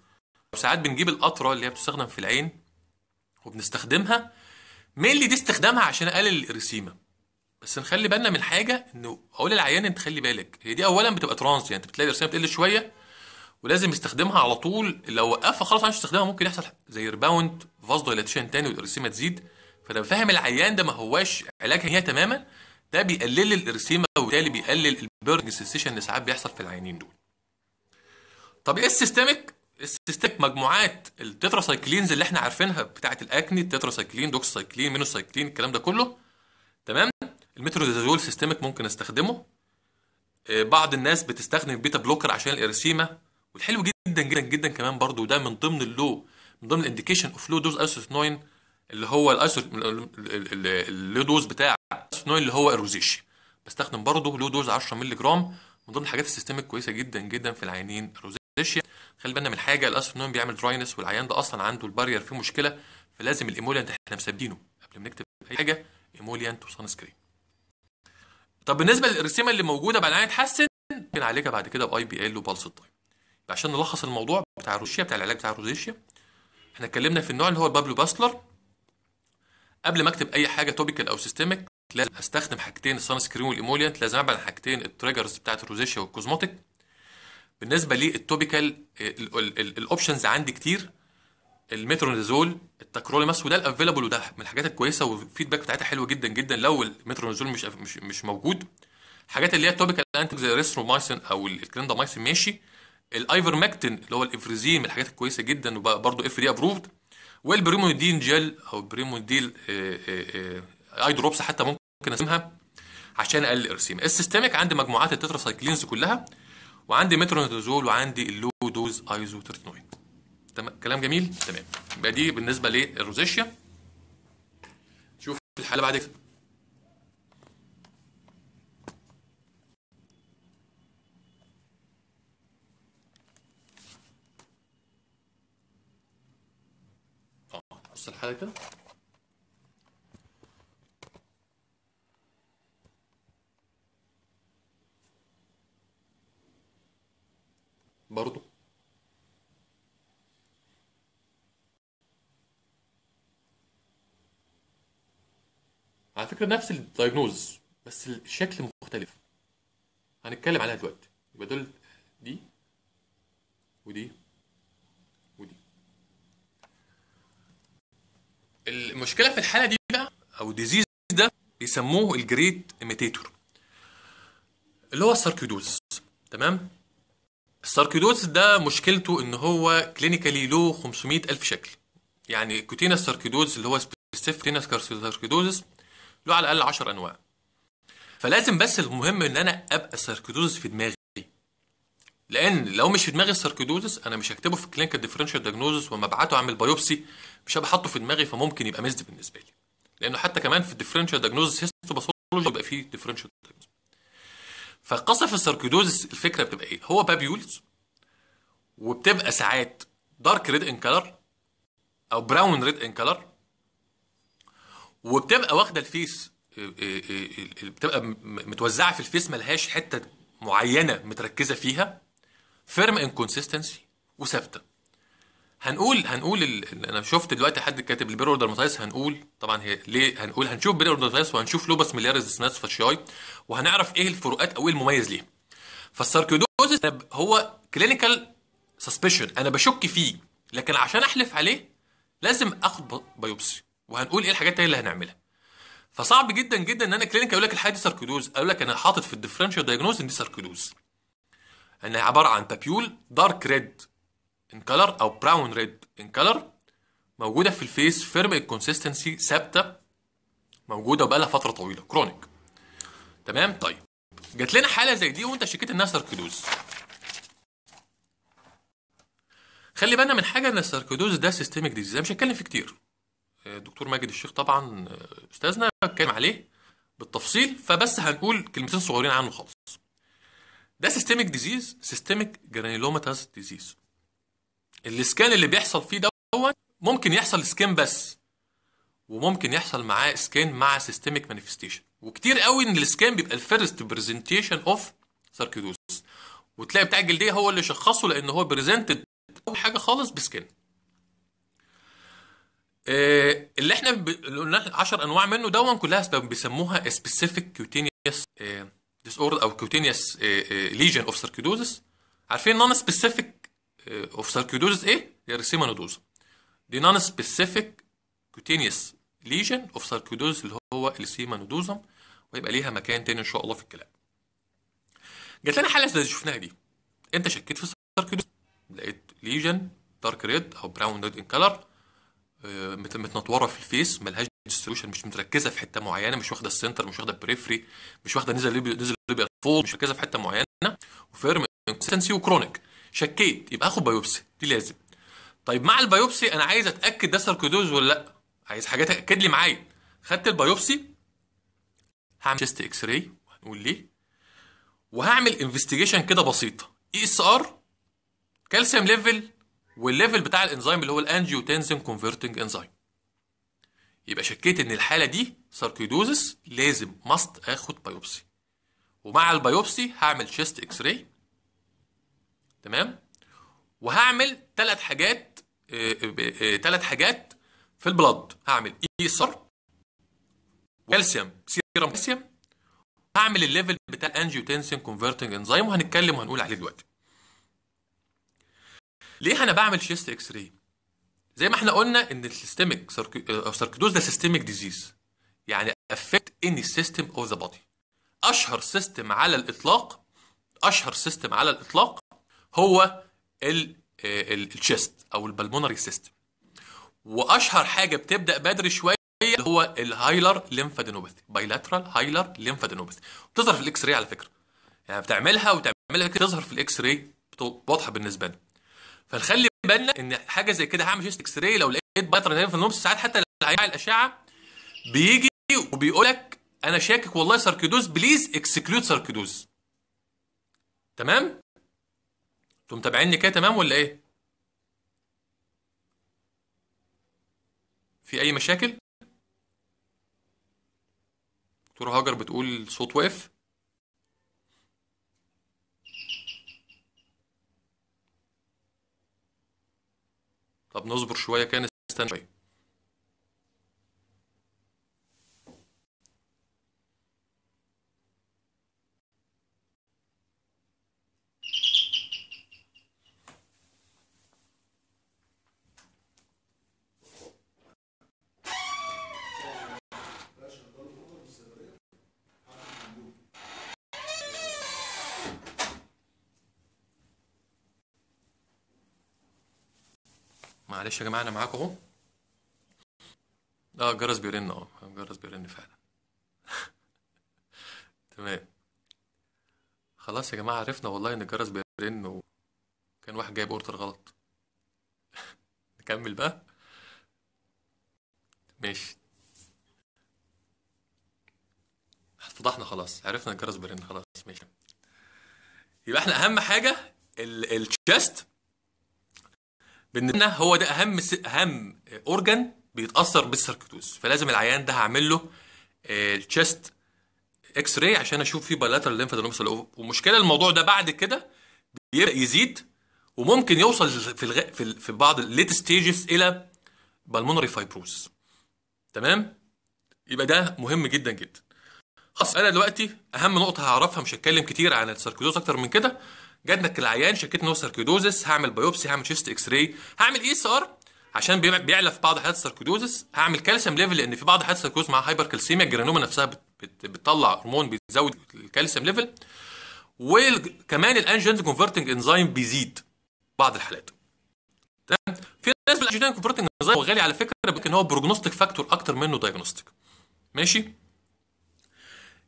ساعات بنجيب القطره اللي هي بتستخدم في العين وبنستخدمها مينلي دي استخدامها عشان اقلل الرسيمه بس نخلي بالنا من حاجه انه اقول للعيان انت خلي بالك هي دي اولا بتبقى ترانز يعني انت بتلاقي الرسيمه بتقل شويه ولازم يستخدمها على طول لو وقفها خلاص عشان استخدامها ممكن يحصل زي ريباوند فاز دايلاتيشن تاني والرسيمه تزيد فلو فاهم العيان ده ما هواش علاج هي تماما ده بيقلل الارسيما وبالتالي بيقلل البيرنج سنسيشن اللي ساعات بيحصل في العينين دول طب ايه السيستميك السيستميك مجموعات التتراسايكلينز اللي احنا عارفينها بتاعه الاكني التتراسايكلين دوكسايكلين مينوسايكلين الكلام ده كله تمام المتروزازول سيستميك ممكن استخدمه آه، بعض الناس بتستخدم بيتا بلوكر عشان الارسيما والحلو جدا جدا جدا كمان برضو ده من ضمن اللو من ضمن الانديكيشن اوف لو دوز 9 اللي هو الايسو اللي دوز بتاع اللي هو الروزيشي بستخدم برضه لو دوز 10 مللي جرام من ضمن الحاجات السيستميك كويسه جدا جدا في العينين الروزيشيا خلي بالنا من حاجه الاسفنون بيعمل دراينس والعيان ده اصلا عنده البارير فيه مشكله فلازم الايموليانت احنا مسدينه قبل ما نكتب اي حاجه ايموليانت وسان سكرين طب بالنسبه للرسيمه اللي موجوده بعد العيان اتحسن ممكن نعالجها بعد كده باي بي ال وبالس عشان نلخص الموضوع بتاع الروشيا بتاع العلاج بتاع الروزيشيا احنا اتكلمنا في النوع اللي هو البابلو باسلر قبل ما اكتب اي حاجه توبيكال او سيستميك لازم استخدم حاجتين السان سكرين والايموليانت لازم ابعد عن حاجتين التريجرز بتاعت الروزيشيا والكوزموتيك بالنسبه للتوبيكال الاوبشنز عندي كتير المترونيزول التكروليماس وده الافيلابل وده من الحاجات الكويسه والفيدباك بتاعتها حلوه جدا جدا لو المترونيزول مش مش مش موجود الحاجات اللي هي التوبيكال انتك زي الريسرومايسين او الكلندامايسين ماشي الايفرماكتين اللي هو الافريزين من الحاجات الكويسه جدا وبرده اف دي ابروفد والبريمودين جل او البريمودين اي آه، آه، آه، دروبس حتى ممكن اسمها عشان اقلل الارسيم السيستميك عندي مجموعات التتراسايكلينز كلها وعندي مترونيدازول وعندي اللو دوز ايزوترتينويد تمام كلام جميل تمام يبقى دي بالنسبه للروزيشيا نشوف الحاله بعد كده نص الحلقة برضو على فكرة نفس الدايجنوز بس الشكل مختلف هنتكلم عليها دلوقتي يبقى دول دي ودي المشكله في الحاله دي بقى او الديزيز ده بيسموه الجريت ايميتيتور اللي هو الساركيدوز تمام الساركيدوز ده مشكلته ان هو كلينيكالي له 500 الف شكل يعني كوتينا الساركيدوز اللي هو سبيسيف الساركيدوز له على الاقل 10 انواع فلازم بس المهم ان انا ابقى ساركيدوز في دماغي لان لو مش في دماغي الساركيدوز انا مش هكتبه في الكلينيكال ديفرنشال دايجنوزس وما ابعته اعمل بايوبسي مش هبقى حاطه في دماغي فممكن يبقى مزد بالنسبه لي لانه حتى كمان في الديفرنشال هيستو هيستوباثولوجي يبقى فيه ديفرنشال دايجنوزس فقصف الساركيدوزس الفكره بتبقى ايه هو بابيولز وبتبقى ساعات دارك ريد ان كلر او براون ريد ان كلر وبتبقى واخده الفيس آه، آه، آه، بتبقى متوزعه في الفيس ملهاش حته معينه متركزه فيها فيرم انكونسيستنسي وثابته هنقول هنقول ال... انا شفت دلوقتي حد كاتب البير اوردر ماتايس هنقول طبعا هي ليه هنقول هنشوف بير اوردر ماتايس وهنشوف لوبس ملياريز سناتس فاشياي وهنعرف ايه الفروقات او ايه المميز ليه فالساركيدوزس هو كلينيكال سسبشن انا بشك فيه لكن عشان احلف عليه لازم اخد بايوبسي وهنقول ايه الحاجات التانيه اللي هنعملها فصعب جدا جدا ان انا كلينيك اقول لك الحاجه دي ساركيدوز اقول لك انا حاطط في الديفرنشال دايجنوز ان دي ساركيدوز انها عباره عن بابيول دارك ريد ان كلر او براون ريد ان كلر موجوده في الفيس فيرم الكونسيستنسي ثابته موجوده وبقالها فتره طويله كرونيك تمام طيب جات لنا حاله زي دي وانت شكيت انها ساركيدوز خلي بالنا من حاجه ان الساركيدوز ده سيستميك ديزيز مش هتكلم فيه كتير آه، دكتور ماجد الشيخ طبعا آه، استاذنا اتكلم عليه بالتفصيل فبس هنقول كلمتين صغيرين عنه خالص ده سيستميك ديزيز سيستميك جرانيلوماتاس ديزيز الاسكان اللي بيحصل فيه دوت ممكن يحصل سكان بس وممكن يحصل معاه سكان مع سيستميك مانيفستيشن وكتير قوي ان السكان بيبقى الفيرست برزنتيشن اوف ساركيدوس وتلاقي بتاع الجلديه هو اللي شخصه لان هو بريزنتد اول حاجه خالص بسكان آه، اللي احنا قلنا 10 انواع منه دون كلها بيسموها سبيسيفيك كيوتينيوس ديس اوردر او كيوتينيوس ليجن اوف ساركيدوزس عارفين نون سبيسيفيك آه، of sarcoidosis A هي ريسيما نودوزا دي نون سبيسيفيك كوتينيوس ليجن اوف ساركيدوز اللي هو السيما نودوزا ويبقى ليها مكان تاني ان شاء الله في الكلام. جات لنا حاله زي اللي شفناها دي انت شكيت في الساركيدوز لقيت ليجن دارك ريد او براون ريد ان كلر متنطوره في الفيس ملهاش ديستريبيوشن مش متركزه في حته معينه مش واخده السنتر مش واخده البريفري مش واخده نزل نزل فوق مش مركزه في حته معينه وفيرم انكونسنسي وكرونيك شكيت يبقى اخد بايوبسي دي لازم طيب مع البايوبسي انا عايز اتاكد ده ساركويدوز ولا لا عايز حاجات تاكد لي معايا خدت البايوبسي هعمل تشست اكس راي وهنقول ليه وهعمل انفستيجيشن كده بسيطه اي اس ار كالسيوم ليفل والليفل بتاع الانزيم اللي هو الانجيوتنزين كونفرتنج انزيم يبقى شكيت ان الحاله دي ساركويدوزس لازم ماست اخد بايوبسي ومع البايوبسي هعمل تشيست اكس راي تمام وهعمل ثلاث حاجات ثلاث آه، آه، آه، حاجات في البلد هعمل ايسر وكالسيوم سيرم كالسيوم هعمل الليفل بتاع الانجيوتنسين كونفرتنج انزيم وهنتكلم وهنقول عليه دلوقتي ليه انا بعمل شيست اكس راي زي ما احنا قلنا ان السيستميك او ساركيدوز ده سيستميك ديزيز يعني افكت اني سيستم اوف ذا بودي اشهر سيستم على الاطلاق اشهر سيستم على الاطلاق هو آه، الشيست او البلمونري سيستم واشهر حاجه بتبدا بدري شويه اللي هو الهايلر ليمفادينوباثي بايلاترال هايلر ليمفادينوباثي بتظهر في الاكس راي على فكره يعني بتعملها وتعملها كده تظهر في الاكس راي واضحه بالنسبه لنا فنخلي بالنا ان حاجه زي كده هعمل شيست اكس راي لو لقيت بايلاترال ليمفادينوباثي ساعات حتى العيان الاشعه بيجي وبيقول لك انا شاكك والله ساركيدوز بليز اكسكلود ساركيدوز تمام انتوا متابعيني كده تمام ولا ايه في اي مشاكل دكتوره هاجر بتقول صوت وقف طب نصبر شويه كده نستنى شويه معلش يا جماعه انا معاكم اهو اه الجرس بيرن اه الجرس بيرن فعلا (laughs) تمام خلاص يا جماعه عرفنا والله ان الجرس بيرن وكان واحد جايب اوردر غلط (laughs) نكمل بقى ماشي اتفضحنا خلاص عرفنا الجرس بيرن خلاص ماشي يبقى احنا اهم حاجه التشست بالنسبه لنا هو ده اهم س... اهم اورجن بيتاثر بالسركتوز فلازم العيان ده هعمل له التشست اكس راي عشان اشوف فيه بلاترال ليمفادينومس ومشكله الموضوع ده بعد كده بيبدا يزيد وممكن يوصل في الغ... في, ال... في بعض الليت ستيجز الى بالمونري فايبروز تمام يبقى ده مهم جدا جدا خلاص انا دلوقتي اهم نقطه هعرفها مش هتكلم كتير عن السركتوز اكتر من كده جدك العيان شكيت ان هو ساركيدوزس هعمل بايوبسي هعمل شيست اكس راي هعمل اي اس ار عشان بيعلى في بعض حالات الساركيدوزس هعمل كالسيوم ليفل لان في بعض حالات الساركيدوز مع هايبر كالسيميا الجرانوما نفسها بتطلع هرمون بيزود الكالسيوم ليفل وكمان الانجين كونفرتنج انزيم بيزيد بعض الحالات تمام في ناس بالانجينز كونفرتنج انزيم غالي على فكره لكن هو بروجنوستيك فاكتور اكتر منه دايجنوستيك ماشي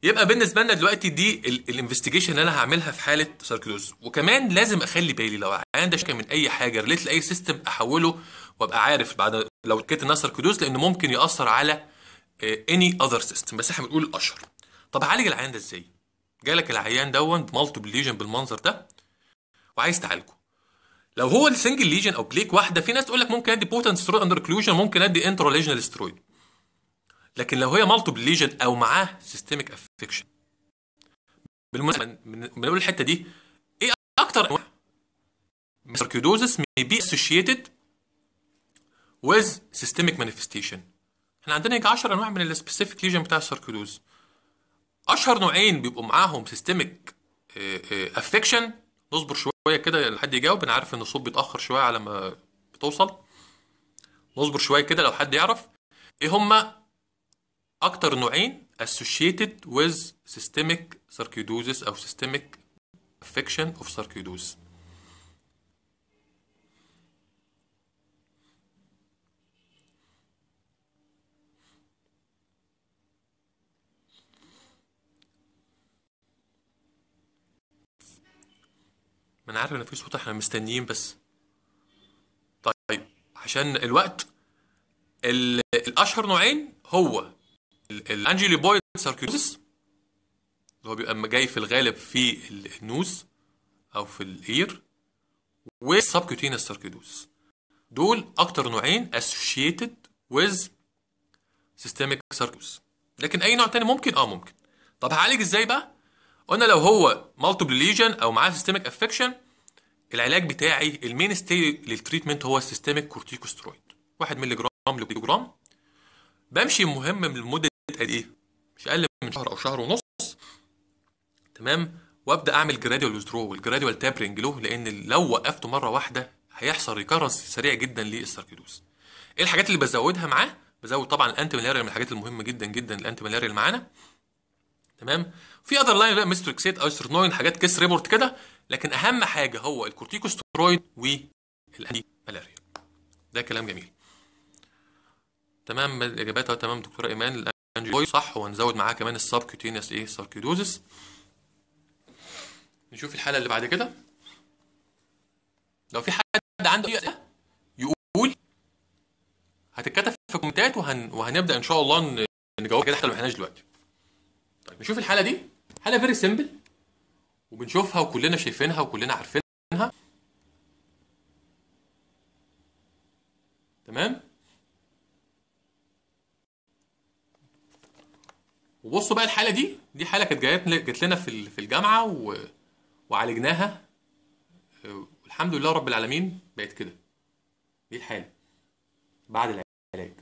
يبقى بالنسبه لنا دلوقتي دي الانفستيجيشن اللي انا هعملها في حاله سيركلوز وكمان لازم اخلي بالي لو عندي شكه من اي حاجه ريليت لاي سيستم احوله وابقى عارف بعد لو لقيت انها سيركلوز لانه ممكن ياثر على اني اذر سيستم بس احنا بنقول الاشهر طب اعالج العيان ده ازاي؟ جالك العيان دون بمالتيبل ليجن بالمنظر ده وعايز تعالجه لو هو السنجل ليجن او بليك واحده في ناس تقول لك ممكن ادي بوتنت سترويد اندر كلوجن ممكن ادي انترا ليجنال سترويد لكن لو هي مالتيبل ليجن او معاه سيستميك افكشن بالمناسبه من من الحته دي ايه اكتر انواع ساركيدوزس مي بي اسوشيتد ويز سيستميك مانيفستيشن احنا عندنا هيك 10 انواع من السبيسيفيك ليجن بتاع الساركيدوز اشهر نوعين بيبقوا معاهم سيستميك افكشن آه، آه، نصبر شويه كده لحد يجاوب انا عارف ان الصوت بيتاخر شويه على ما بتوصل نصبر شويه كده لو حد يعرف ايه هما اكتر نوعين associated with systemic sarcoidosis او systemic affection of sarcoidosis ما انا عارف ان في صوت احنا مستنيين بس طيب عشان الوقت الاشهر نوعين هو الانجيلي بويد ساركيوزس اللي هو بيبقى جاي في الغالب في النوز او في الاير والسبكيوتينس ساركيدوس دول اكتر نوعين اسوشيتد ويز سيستميك sarcoidosis لكن اي نوع تاني ممكن اه ممكن طب هعالج ازاي بقى قلنا لو هو مالتيبل ليجن او معاه سيستميك افكشن العلاج بتاعي المين ستي للتريتمنت هو السيستميك كورتيكوسترويد 1 مللي جرام لكيلو جرام بمشي مهم لمده قد ايه مش اقل من شهر او شهر ونص تمام وابدا اعمل جراديوال وذرو والجراديوال تابرنج له لان لو وقفته مره واحده هيحصل ريكرنس سريع جدا للساركيدوس. ايه الحاجات اللي بزودها معاه بزود طبعا الانتي ملاريا من الحاجات المهمه جدا جدا الانتي ملاريال معانا تمام في اذر لاين لا مستريكسيت ايسترنوين حاجات كيس ريبورت كده لكن اهم حاجه هو الكورتيكوسترويد والانتي ملاريال ده كلام جميل تمام الاجابات تمام دكتوره ايمان الانجيوي صح وهنزود معاه كمان السبكيوتينس ايه ساركيدوزس نشوف الحاله اللي بعد كده لو في حد عنده اسئله يقول هتتكتب في الكومنتات وهن... وهنبدا ان شاء الله نجاوب كده احنا ما احناش دلوقتي طيب نشوف الحاله دي حاله فيري سيمبل وبنشوفها وكلنا شايفينها وكلنا عارفينها تمام وبصوا بقى الحاله دي دي حاله كانت جات لنا في في الجامعه وعالجناها والحمد آه، لله رب العالمين بقت كده دي الحاله بعد العلاج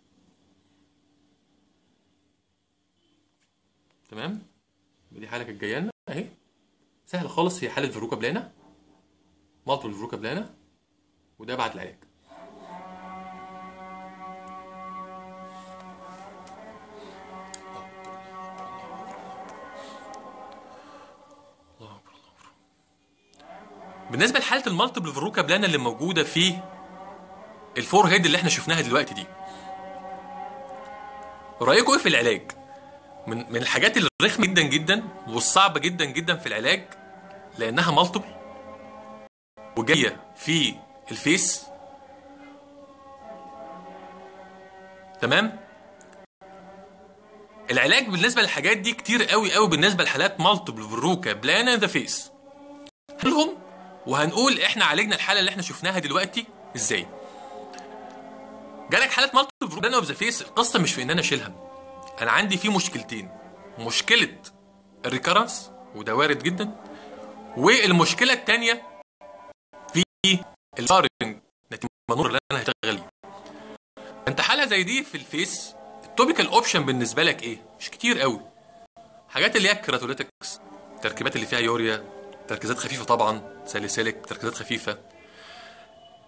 تمام دي حاله كانت جايه لنا اهي سهل خالص هي حاله فيروكا بلانا مالتيبل فيروكا بلانا وده بعد العلاج بالنسبه لحاله المالتيبل فروكا بلانا اللي موجوده في الفور هيد اللي احنا شفناها دلوقتي دي رايكم ايه في العلاج من من الحاجات الرخمه جدا جدا والصعبه جدا جدا في العلاج لانها مالتيبل وجايه في الفيس تمام العلاج بالنسبه للحاجات دي كتير قوي قوي بالنسبه لحالات مالتيبل فروكا بلانا ذا فيس هل هم وهنقول احنا عالجنا الحاله اللي احنا شفناها دلوقتي ازاي جالك حالات مالتي فروبلان اوف ذا فيس القصه مش في ان انا اشيلها انا عندي فيه مشكلتين مشكله الريكرنس وده وارد جدا والمشكله الثانيه في الفارنج نتيجه المنور اللي انا هشتغل بيه انت حاله زي دي في الفيس التوبيكال اوبشن بالنسبه لك ايه مش كتير قوي حاجات اللي هي الكراتوليتكس التركيبات اللي فيها يوريا تركيزات خفيفه طبعا سالك تركيزات خفيفه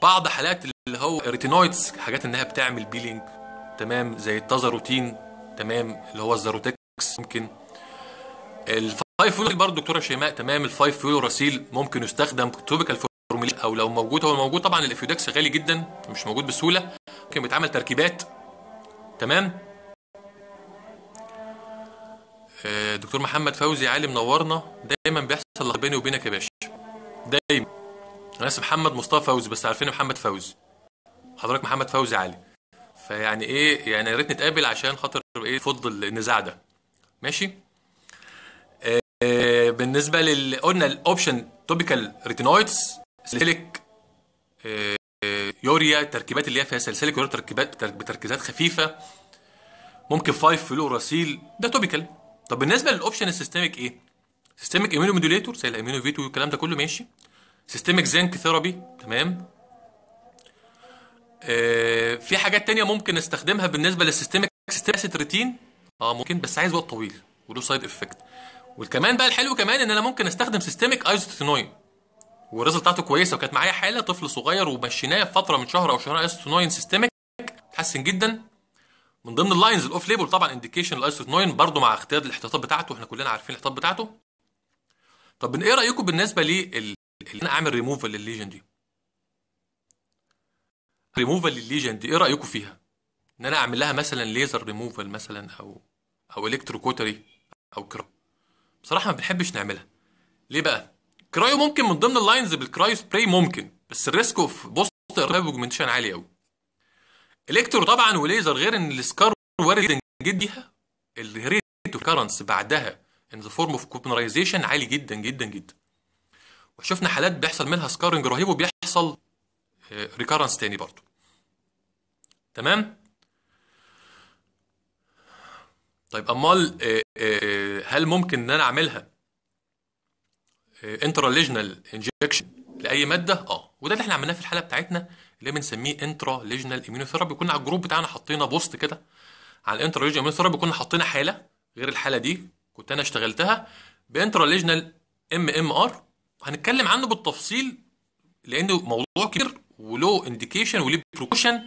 بعض حالات اللي هو ريتينويدز حاجات انها بتعمل بيلينج تمام زي التازاروتين تمام اللي هو الزاروتكس ممكن الفايف فيولو برضه دكتوره شيماء تمام الفايف فيولو ممكن يستخدم توبيكال فورميلا او لو موجود هو موجود طبعا الافيودكس غالي جدا مش موجود بسهوله ممكن بيتعمل تركيبات تمام آه، دكتور محمد فوزي علي منورنا دايما بيحصل لخبطه بيني وبينك يا باشا دايما انا اسمي محمد مصطفى فوزي بس عارفين محمد فوزي حضرتك محمد فوزي علي فيعني ايه يعني يا ريت نتقابل عشان خاطر ايه فض النزاع ده ماشي آه، بالنسبه لل قلنا الاوبشن توبيكال ريتينويدز سلسلك يوريا التركيبات اللي هي فيها سلسلك يوريا تركيبات بتركيزات خفيفه ممكن 5 فلوراسيل ده توبيكال طب بالنسبه للاوبشن السيستميك ايه سيستميك ايمينو مودوليتور زي الايمينو فيتو والكلام ده كله ماشي سيستميك زنك ثيرابي تمام آه في حاجات تانية ممكن استخدمها بالنسبه للسيستميك سيستميك روتين اه ممكن بس عايز وقت طويل وله سايد افكت والكمان بقى الحلو كمان ان انا ممكن استخدم سيستميك ايزوتينوين والريزلت بتاعته كويسه وكانت معايا حاله طفل صغير ومشيناه فتره من شهر او شهرين ايزوتينوين سيستميك اتحسن جدا من ضمن اللاينز الاوف ليبل طبعا انديكيشن 9 برضه مع اختيار الاحتياطات بتاعته احنا كلنا عارفين الاحتياطات بتاعته طب ايه رايكم بالنسبه لي اللي انا اعمل ريموفال للليجن دي ريموفال للليجن دي ايه رايكم فيها ان انا اعمل لها مثلا ليزر ريموفال مثلا او او الكتروكوتري او كرا بصراحه ما بنحبش نعملها ليه بقى كرايو ممكن من ضمن اللاينز بالكرايو سبراي ممكن بس الريسك اوف بوست اوجمنتيشن عالي قوي الكترو طبعا وليزر غير ان السكار وارد جدا الريت اوف كارنس بعدها ان ذا فورم اوف كوبنرايزيشن عالي جدا جدا جدا وشفنا حالات بيحصل منها سكارنج رهيب وبيحصل ريكارنس آه، تاني برضو تمام طيب امال آه، آه، هل ممكن ان انا اعملها انتراليجنال انجكشن لاي ماده اه وده اللي احنا عملناه في الحاله بتاعتنا اللي بنسميه انترا ليجنال اميونوثيرابي كنا على الجروب بتاعنا حطينا بوست كده على الانترا ليجنال اميونوثيرابي كنا حطينا حاله غير الحاله دي كنت انا اشتغلتها بانترا ليجنال ام ام ار هنتكلم عنه بالتفصيل لانه موضوع كبير ولو انديكيشن وليه بروكوشن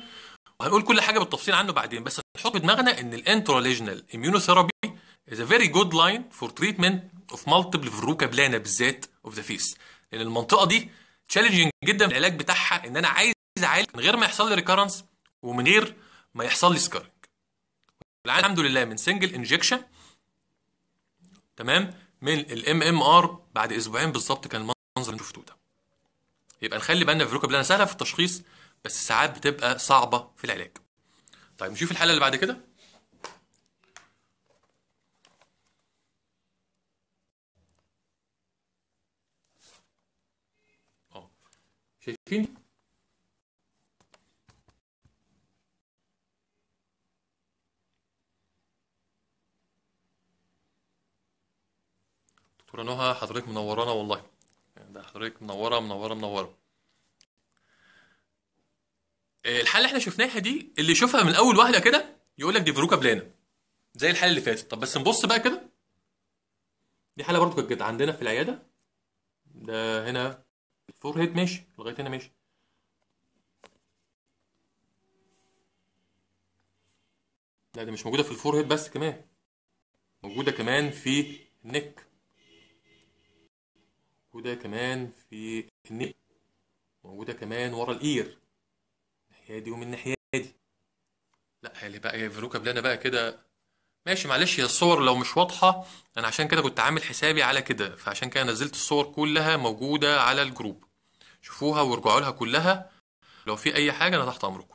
وهنقول كل حاجه بالتفصيل عنه بعدين بس نحط في دماغنا ان الانترا ليجنال اميونوثيرابي از ا فيري جود لاين فور تريتمنت اوف مالتيبل فروكا بلانا بالذات اوف ذا فيس لان المنطقه دي تشالنجينج جدا العلاج بتاعها ان انا عايز عالي من غير ما يحصل لي ريكرنس ومن غير ما يحصل لي سكارنج الحمد لله من سنجل انجكشن تمام من الام ام ار بعد اسبوعين بالظبط كان المنظر اللي شفتوه ده يبقى نخلي بالنا في ركب لانها سهله في التشخيص بس ساعات بتبقى صعبه في العلاج طيب نشوف الحاله اللي بعد كده شايفين شكرا نهى حضرتك منورانا والله يعني ده حضرتك منوره منوره منوره آه، الحاله اللي احنا شفناها دي اللي يشوفها من اول واحده كده يقول لك دي فروكا بلانا زي الحاله اللي فاتت طب بس نبص بقى كده دي حاله برضو كانت عندنا في العياده ده هنا الفور هيد ماشي لغايه هنا ماشي لا دي مش موجوده في الفور هيد بس كمان موجوده كمان في النك موجودة كمان في النق موجودة كمان ورا الإير من الناحية دي ومن الناحية دي لا اللي بقى يا فلوكا بقى كده ماشي معلش هي الصور لو مش واضحة أنا عشان كده كنت عامل حسابي على كده فعشان كده نزلت الصور كلها موجودة على الجروب شوفوها وارجعوا لها كلها لو في أي حاجة أنا تحت أمركم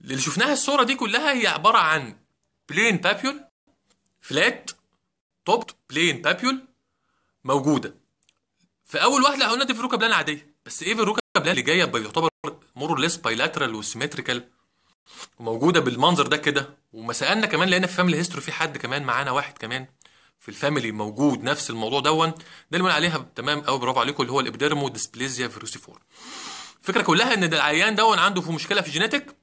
اللي شفناها الصورة دي كلها هي عبارة عن بلين بابيول فلات توب بلين بابيول موجودة في اول واحده قلنا دي فيرو كابلان عاديه بس ايه فيرو كابلان اللي جايه بيعتبر مور ليس بايلاترال وسيمتريكال وموجوده بالمنظر ده كده وما سالنا كمان لقينا في فاميلي هيستوري في حد كمان معانا واحد كمان في الفاميلي موجود نفس الموضوع دون ده اللي بنقول عليها تمام قوي برافو عليكم اللي هو الابديرمو ديسبليزيا فيروسيفور الفكره كلها ان ده العيان دون عنده في مشكله في جينيتك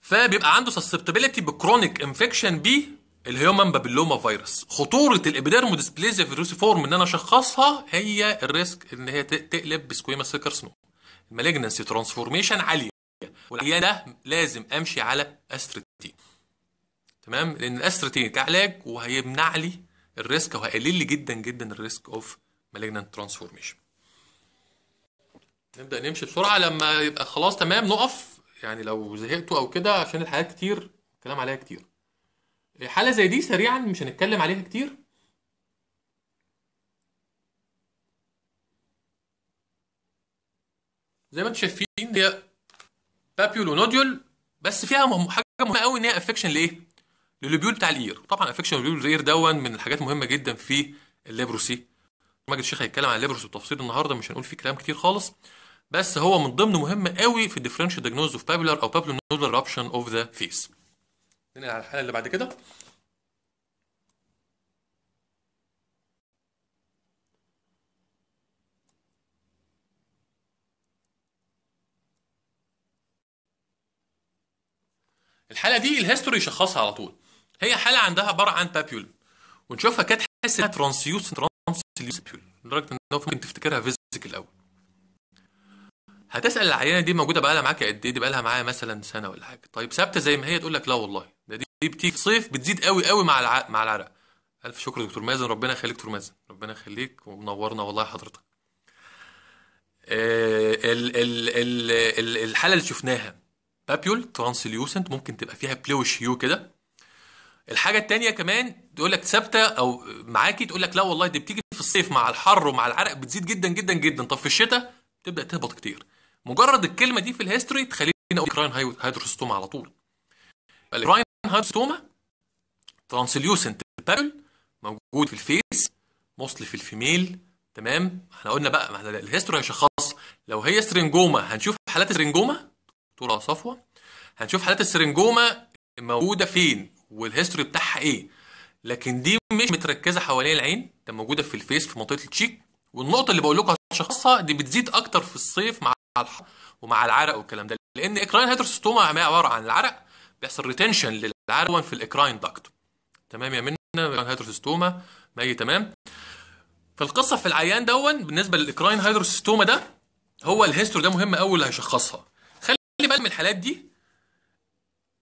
فبيبقى عنده سسبتابيلتي بكرونيك انفكشن بي الهيومن بابلوما فيروس خطوره الابيديرمو ديسبليزيا فيروسيفورم ان انا اشخصها هي الريسك ان هي تقلب بسكويما سيكر سنو المالجنسي ترانسفورميشن عاليه والعيان ده لازم امشي على استراتين تمام لان الاستراتين كعلاج وهيمنع لي الريسك وهيقلل لي جدا جدا الريسك اوف مالجنان ترانسفورميشن نبدا نمشي بسرعه لما يبقى خلاص تمام نقف يعني لو زهقتوا او كده عشان الحاجات كتير الكلام عليها كتير حاله زي دي سريعا مش هنتكلم عليها كتير زي ما انتم شايفين هي بابيول ونوديول بس فيها حاجه مهمه قوي ان هي افكشن لايه؟ للبيول بتاع الاير طبعا افكشن للبيول الاير دون من الحاجات المهمه جدا في الليبروسي ماجد الشيخ هيتكلم عن الليبروسي بالتفصيل النهارده مش هنقول فيه كلام كتير خالص بس هو من ضمن مهم قوي في الديفرنشال دايجنوز اوف بابيولار او بابيولار نودال رابشن اوف ذا فيس ننقل على الحاله اللي بعد كده الحاله دي الهيستوري يشخصها على طول هي حاله عندها عباره عن بابيول ونشوفها كانت حاسة انها ترانسيوس ترانسيوس لدرجه ان ممكن تفتكرها فيزيكال الاول هتسال العيانه دي موجوده بقى لها معاك قد ايه دي بقى لها معايا مثلا سنه ولا حاجه طيب ثابته زي ما هي تقول لك لا والله ده دي بتيجي صيف بتزيد قوي قوي مع الع... مع العرق الف شكر دكتور مازن ربنا يخليك دكتور مازن ربنا يخليك ومنورنا والله حضرتك آه، ال ال ال ال الحاله اللي شفناها بابيول ترانسليوسنت ممكن تبقى فيها بلوش هيو كده الحاجه الثانيه كمان تقول لك ثابته او معاكي تقول لك لا والله دي بتيجي في الصيف مع الحر ومع العرق بتزيد جدا جدا جدا طب في الشتاء تبدا تهبط كتير مجرد الكلمه دي في الهيستوري تخليني اقول كراين هيدروستوما على طول الكراين هيدروستوما ترانسليوسنت بابل موجود في الفيس موصل في الفيميل تمام احنا قلنا بقى ما احنا الهيستوري هيشخص لو هي سترينجوما هنشوف حالات السترينجوما طول صفوه هنشوف حالات السرنجوما موجوده فين والهيستوري بتاعها ايه لكن دي مش متركزه حوالين العين ده موجوده في الفيس في منطقه التشيك والنقطه اللي بقول لكم هشخصها دي بتزيد اكتر في الصيف مع الحر ومع العرق والكلام ده لان اكراين هيدروستوما ما عباره عن العرق بيحصل ريتنشن للعرق في الاكراين داكت تمام يا منا هيدروسيستوما ماجي تمام فالقصه في العيان دون بالنسبه للاكراين هيدروسيستوما ده هو الهيستوري ده مهم قوي اللي هيشخصها خلي بالك من الحالات دي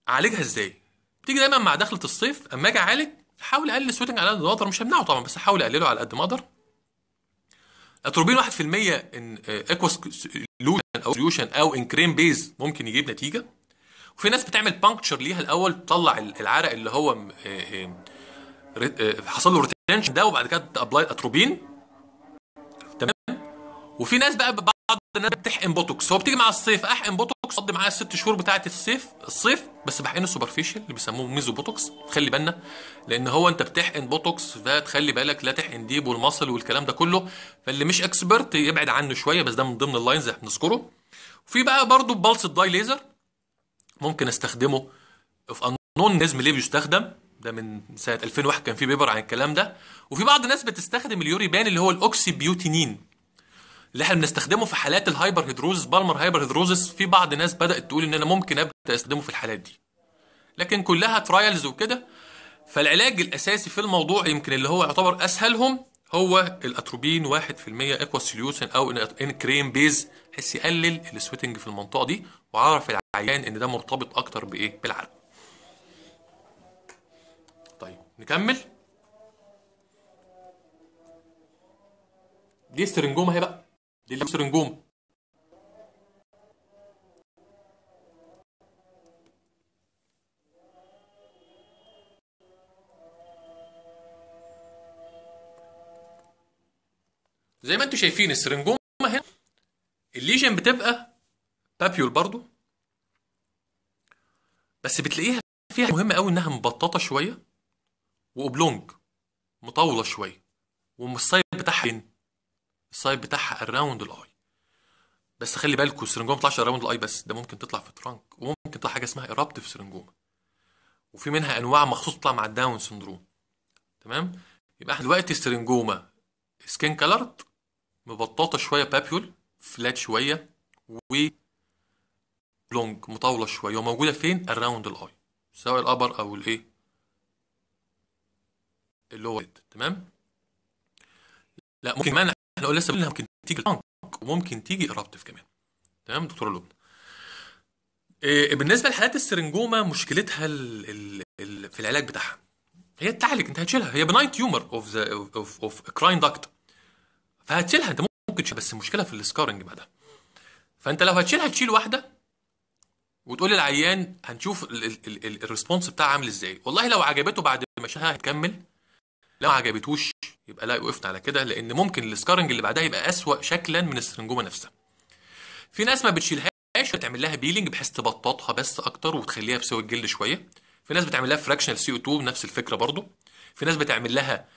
اعالجها ازاي بتيجي دايما مع دخله الصيف اما اجي اعالج حاول اقلل السويتنج على قد ما اقدر مش همنعه طبعا بس حاول اقلله على قد ما اقدر اتروبين 1% ان اكواس آه، لوشن او سوليوشن او كريم بيز ممكن يجيب نتيجه وفي ناس بتعمل بانكتشر ليها الاول تطلع العرق اللي هو آه، آه، حصل له ريتنشن ده وبعد كده تابلاي اتروبين تمام وفي ناس بقى بعض الناس بتحقن بوتوكس هو بتيجي مع الصيف احقن بوتوكس بوتوكس قضي معايا الست شهور بتاعه الصيف الصيف بس بحقنه سوبرفيشال اللي بيسموه ميزو بوتوكس خلي بالنا لان هو انت بتحقن بوتوكس فتخلي بالك لا تحقن ديب والمصل والكلام ده كله فاللي مش اكسبرت يبعد عنه شويه بس ده من ضمن اللاينز اللي هنذكره وفي بقى برضه بلس داي ليزر ممكن استخدمه في انون نزم ليه بيستخدم ده من سنه 2001 كان في بيبر عن الكلام ده وفي بعض الناس بتستخدم اليوريبان اللي هو الاوكسي بيوتينين اللي احنا بنستخدمه في حالات الهايبر هيدروزس بالمر هايبر هيدروزس في بعض ناس بدات تقول ان انا ممكن ابدا استخدمه في الحالات دي لكن كلها ترايلز وكده فالعلاج الاساسي في الموضوع يمكن اللي هو يعتبر اسهلهم هو الاتروبين 1% اكوا سوليوشن او ان كريم بيز بحيث يقلل السويتنج في المنطقه دي وعرف العيان ان ده مرتبط اكتر بايه بالعرق طيب نكمل دي استرنجوما اهي بقى للمصر نجوم زي ما انتم شايفين السرنجومة هنا الليجن بتبقى بابيول برضو بس بتلاقيها فيها مهمة قوي انها مبططه شويه واوبلونج مطوله شويه والمصايب بتاعها السايد بتاعها اراوند الاي بس خلي بالكوا السرنجوما ما بتطلعش اراوند الاي بس ده ممكن تطلع في ترانك وممكن تطلع حاجه اسمها ايرابتيف سرنجوما وفي منها انواع مخصوص تطلع مع الداون سندروم تمام يبقى احنا دلوقتي السرنجوما سكين كلرد مبططه شويه بابيول فلات شويه و لونج مطاوله شويه وموجوده فين اراوند الاي سواء الابر او الايه اللي هو تمام لا ممكن كمان انا اقول لسه ممكن تيجي طنك وممكن تيجي ارابتيف كمان تمام دكتور لبنى آه، بالنسبه لحالات السرنجوما مشكلتها الـ الـ الـ في العلاج بتاعها هي تعالج انت هتشيلها هي بناين تيومر اوف ذا اوف اوف كراين داكت فهتشيلها انت ممكن تشيلها بس المشكله في السكارنج بعدها فانت لو هتشيلها تشيل واحده وتقول للعيان هنشوف الريسبونس بتاعها عامل ازاي والله لو عجبته بعد ما شالها هتكمل لو ما عجبتوش يبقى لا وقفنا على كده لان ممكن السكارنج اللي بعدها يبقى اسوا شكلا من السرنجومه نفسها في ناس ما بتشيلهاش بتعمل لها بيلينج بحيث تبططها بس اكتر وتخليها بسوى الجلد شويه في ناس بتعمل لها فراكشنال سي او 2 نفس الفكره برضو في ناس بتعمل لها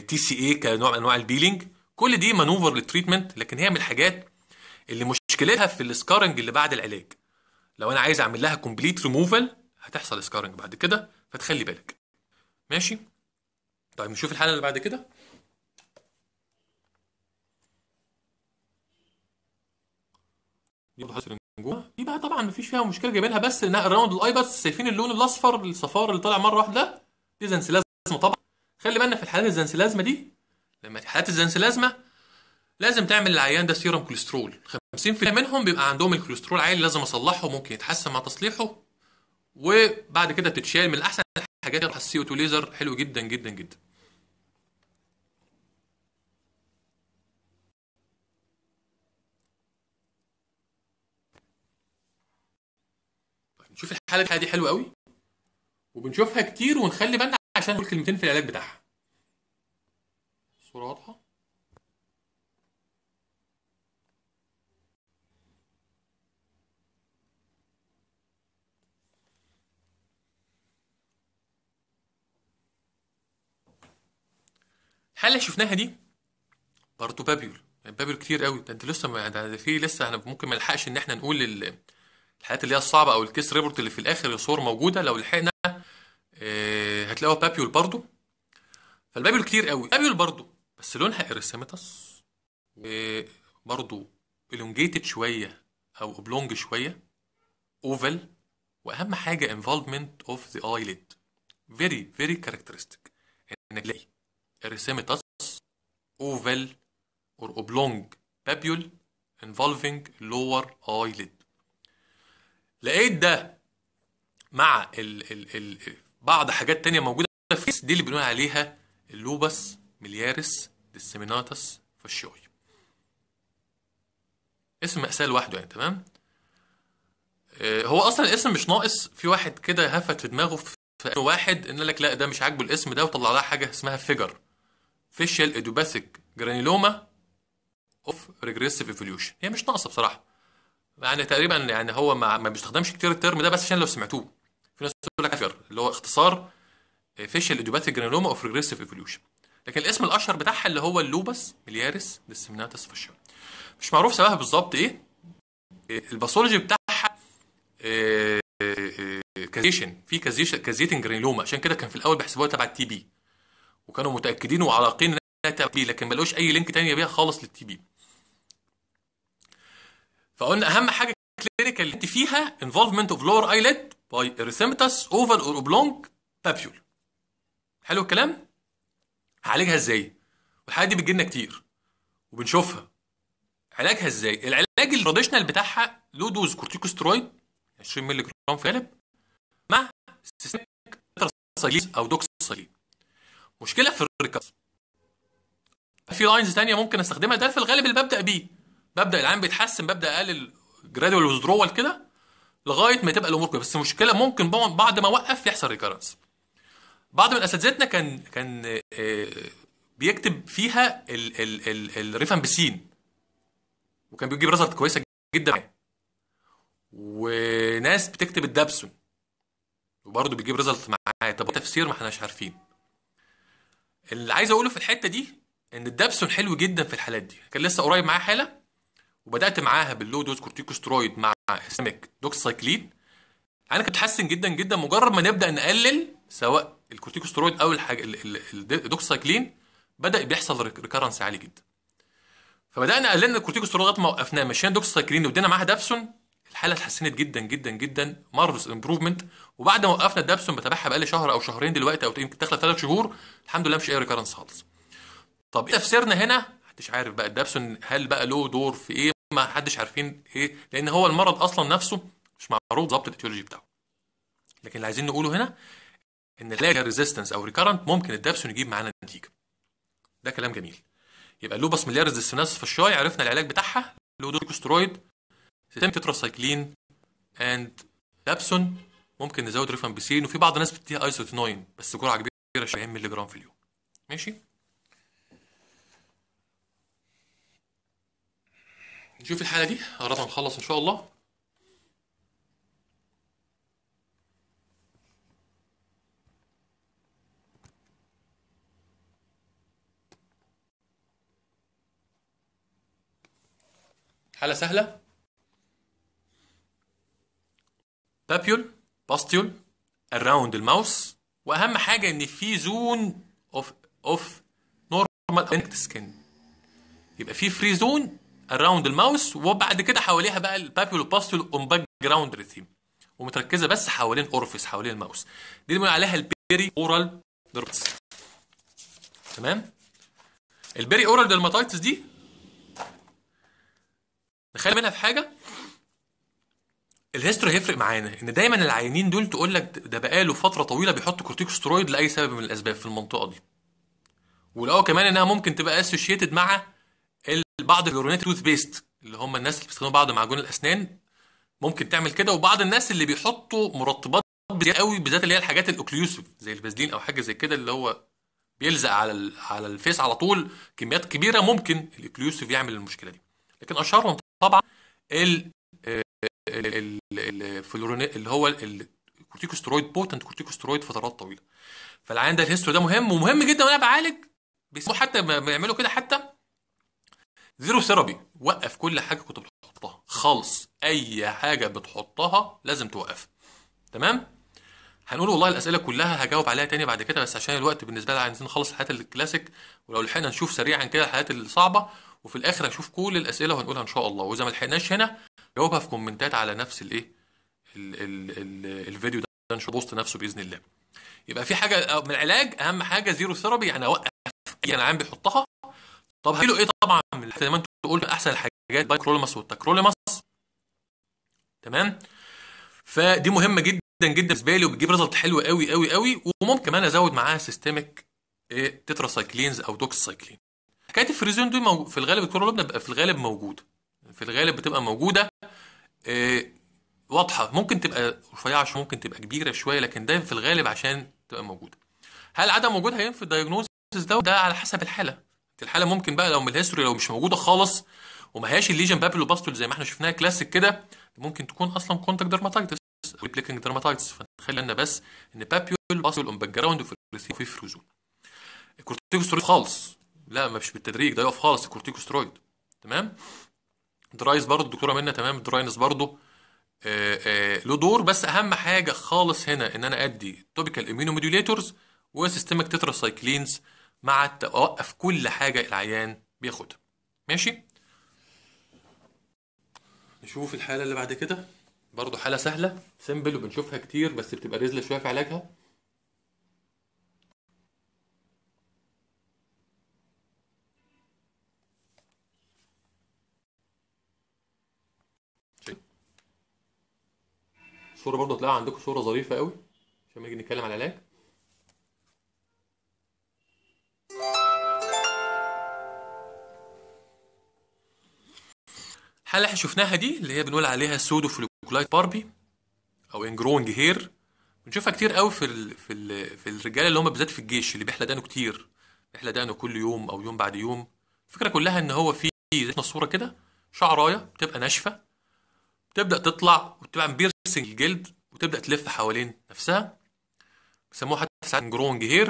تي سي اي كنوع من انواع البيلينج كل دي مانوفر للتريتمنت لكن هي من الحاجات اللي مشكلتها في السكارنج اللي بعد العلاج لو انا عايز اعمل لها كومبليت ريموفال هتحصل سكارنج بعد كده فتخلي بالك ماشي طيب نشوف الحاله اللي بعد كده يبقى طبعا مفيش فيها مشكله جايبينها بس انها راوند الاي بس شايفين اللون الاصفر الصفار اللي طالع مره واحده دي زنسلازمه طبعا خلي بالنا في الحالات الزنسلازمه دي لما في حالات الزنسلازمه لازم تعمل العيان ده سيرم كوليسترول 50% منهم بيبقى عندهم الكوليسترول عالي لازم اصلحه ممكن يتحسن مع تصليحه وبعد كده تتشال من احسن الحاجات السي او 2 ليزر حلو جدا جدا جدا شوف الحاله دي, دي حلوه قوي وبنشوفها كتير ونخلي بالنا عشان نقول كلمتين في العلاج بتاعها الصوره واضحه الحاله اللي شفناها دي برضه بابيول يعني بابيول كتير قوي ده انت لسه ما ده في لسه احنا ممكن ما نلحقش ان احنا نقول الحاجات اللي هي الصعبه او الكيس ريبورت اللي في الاخر الصور موجوده لو لحقنا آه، هتلاقوها بابيول برضو فالبابيول كتير قوي بابيول برضو بس لونها ارسيمتس وبرضو الونجيتد شويه او اوبلونج شويه اوفال واهم حاجه انفولفمنت اوف ذا ايليد فيري فيري كاركترستيك انك تلاقي ارسيمتس اوفال اور اوبلونج بابيول involving lower eyelid لقيت ده مع ال ال ال بعض حاجات تانية موجودة في دي اللي بنقول عليها اللوبس ملياريس ديسيميناتس فاشيوي اسم مأساة لوحده يعني تمام آه، هو اصلا الاسم مش ناقص في واحد كده هفت في دماغه في واحد ان لك لا ده مش عاجبه الاسم ده وطلع لها حاجه اسمها فيجر فيشال ادوباثيك جرانيلوما اوف ريجريسيف ايفوليوشن هي مش ناقصه بصراحه يعني تقريبا يعني هو ما, ما بيستخدمش كتير الترم ده بس عشان لو سمعتوه في ناس بتقول لك افير اللي هو اختصار فيشل ايديوباثيك جرانوما اوف ريجريسيف ايفولوشن لكن الاسم الاشهر بتاعها اللي هو اللوبس ملياريس ديسمناتس فاشر مش معروف سببها بالظبط ايه آه، الباثولوجي بتاعها كازيشن آه، آه، في كازيشن كازيتن جرانيلوما عشان كده كان في الاول بيحسبوها تبع التي بي وكانوا متاكدين وعلاقين انها تبع التي بي لكن ما لقوش اي لينك تاني بيها خالص للتي بي فقلنا اهم حاجه كلينيكال اللي فيها انفولفمنت اوف لور ايليد باي erythematous اوفر اور اوبلونج بابيول حلو الكلام هعالجها ازاي والحاجات دي بتجيلنا كتير وبنشوفها علاجها ازاي العلاج التراديشنال بتاعها لو دوز كورتيكوسترويد 20 مللي جرام في علب مع سيستميك تراسايليز او دوكسايليز مشكله في الريكاس في لاينز ثانيه ممكن استخدمها ده في الغالب اللي ببدا بيه ببدا العام بيتحسن ببدا اقلل جرادوال وذرول كده لغايه ما تبقى الامور كويسه بس المشكله ممكن بعد ما اوقف يحصل ريكيرنس بعض من اساتذتنا كان كان آه، بيكتب فيها الريفان بسين وكان بيجيب ريزلت كويسه جدا معاه وناس بتكتب الدابسون وبرضه بيجيب ريزلت معاه طب تفسير ما احناش عارفين اللي عايز اقوله في الحته دي ان الدابسون حلو جدا في الحالات دي كان لسه قريب معايا حاله وبدات معاها باللو دوز كورتيكوسترويد مع اسمك دوكسايكلين انا كنت حاسن جدا جدا مجرد ما نبدا نقلل سواء الكورتيكوسترويد او الحاجه الدوكسايكلين بدا بيحصل ريكرنس عالي جدا فبدانا قللنا الكورتيكوسترويد لغايه ما وقفناه مشينا دوكسايكلين وادينا معاها دابسون الحاله اتحسنت جدا جدا جدا مارفلس امبروفمنت وبعد ما وقفنا الدابسون بتابعها بقالي شهر او شهرين دلوقتي او يمكن داخله ثلاث شهور الحمد لله مش اي ريكرنس خالص طب ايه تفسيرنا هنا محدش عارف بقى الدابسون هل بقى له دور في ايه ما حدش عارفين ايه لان هو المرض اصلا نفسه مش معروف ضبط الاتيولوجي بتاعه لكن اللي عايزين نقوله هنا ان اللاجر ريزيستنس او ريكارنت ممكن الدبسون يجيب معانا نتيجه ده كلام جميل يبقى اللوبس ريزيستنس في فشاي عرفنا العلاج بتاعها لودوكوسترويد سيتم تتراسايكلين اند دابسون ممكن نزود ريفامبيسين وفي بعض الناس بتديها ايزوتينوين بس جرعه كبيره شويه مللي جرام في اليوم ماشي نشوف الحالة دي قربنا نخلص إن شاء الله حالة سهلة بابيول باستيول around الماوس واهم حاجه ان في زون اوف اوف نورمال سكن يبقى في فري زون اراوند الماوس وبعد كده حواليها بقى البابيولو باستول اون باك جراوند ريثيم ومتركزه بس حوالين اورفيس حوالين الماوس دي بنقول عليها البيري اورال درماتيتس تمام البيري اورال درماتيتس دي نخلي منها في حاجه الهيستوري هيفرق معانا ان دايما العيانين دول تقول لك ده بقاله فتره طويله بيحط كورتيكوسترويد لاي سبب من الاسباب في المنطقه دي ولو كمان انها ممكن تبقى اسوشيتد مع بعض فلورونات توث بيست اللي هم الناس اللي بيستخدموا بعض معجون الاسنان ممكن تعمل كده وبعض الناس اللي بيحطوا مرطبات بزياده قوي بالذات اللي هي الحاجات الاوكليوسيف زي الفازلين او حاجه زي كده اللي هو بيلزق على على الفيس على طول كميات كبيره ممكن الاوكليوسيف يعمل المشكله دي لكن اشهرهم طبعا ال الفلورون اللي هو الكورتيكوسترويد بوتنت كورتيكوسترويد فترات طويله فالعيان ده الهيستو ده مهم ومهم جدا وانا بعالج بيسموه حتى بيعملوا كده حتى زيرو ثيرابي وقف كل حاجه كنت بتحطها خالص اي حاجه بتحطها لازم توقفها تمام هنقول والله الاسئله كلها هجاوب عليها تاني بعد كده بس عشان الوقت بالنسبه لنا عايزين نخلص الحاجات الكلاسيك ولو لحقنا نشوف سريعا كده الحاجات الصعبه وفي الاخر هنشوف كل الاسئله وهنقولها ان شاء الله واذا ما لحقناش هنا جاوبها في كومنتات على نفس الايه الفيديو ده ان شاء بوست نفسه باذن الله يبقى في حاجه من العلاج اهم حاجه زيرو ثيرابي يعني اوقف اي يعني عم بيحطها طب هيلو ايه طبعا زي ما انتم قلت احسن الحاجات بايكروليماس والتاكروليماس تمام فدي مهمه جدا جدا بالنسبه لي وبتجيب ريزلت حلو قوي قوي قوي وممكن كمان ازود معاها سيستميك إيه سايكلينز او سايكلين حكايه الفريزون دي في الغالب الكرولوب بتبقى في الغالب موجوده في الغالب بتبقى موجوده إيه واضحه ممكن تبقى رفيعه شويه ممكن تبقى كبيره شويه لكن ده في الغالب عشان تبقى موجوده هل عدم وجودها ينفي الدايجنوزز ده ده على حسب الحاله الحاله ممكن بقى لو من الهيستوري لو مش موجوده خالص وما هياش الليجن بابلو باستول زي ما احنا شفناها كلاسيك كده ممكن تكون اصلا كونتاك درماتايتس ريبليكنج درماتايتس فتخيل لنا بس ان بابيول باستول اون باك جراوند وفي فروزون الكورتيكوسترويد خالص لا مش بالتدريج ده يقف خالص الكورتيكوسترويد تمام درايز برضه الدكتوره منا تمام دراينس برضه آه، آه، له دور بس اهم حاجه خالص هنا ان انا ادي توبيكال اميونو موديوليتورز وسيستمك تتراسايكلينز مع توقف كل حاجة العيان بياخدها ماشي نشوف الحالة اللي بعد كده برضو حالة سهلة سيمبل وبنشوفها كتير بس بتبقى رزلة شوية في علاجها الصورة برضو هتلاقيها عندكم صورة ظريفة قوي عشان ما نيجي نتكلم على العلاج الحاله اللي احنا شفناها دي اللي هي بنقول عليها سودو فلوكولايت باربي او انجرونج هير بنشوفها كتير قوي في الـ في الـ في الرجاله اللي هم بالذات في الجيش اللي بيحلى دقنه كتير بيحلى دقنه كل يوم او يوم بعد يوم الفكره كلها ان هو في زي الصوره كده شعرايه بتبقى ناشفه بتبدا تطلع وبتبقى بيرسنج الجلد وتبدا تلف حوالين نفسها بيسموها حتى ساعات جرونج هير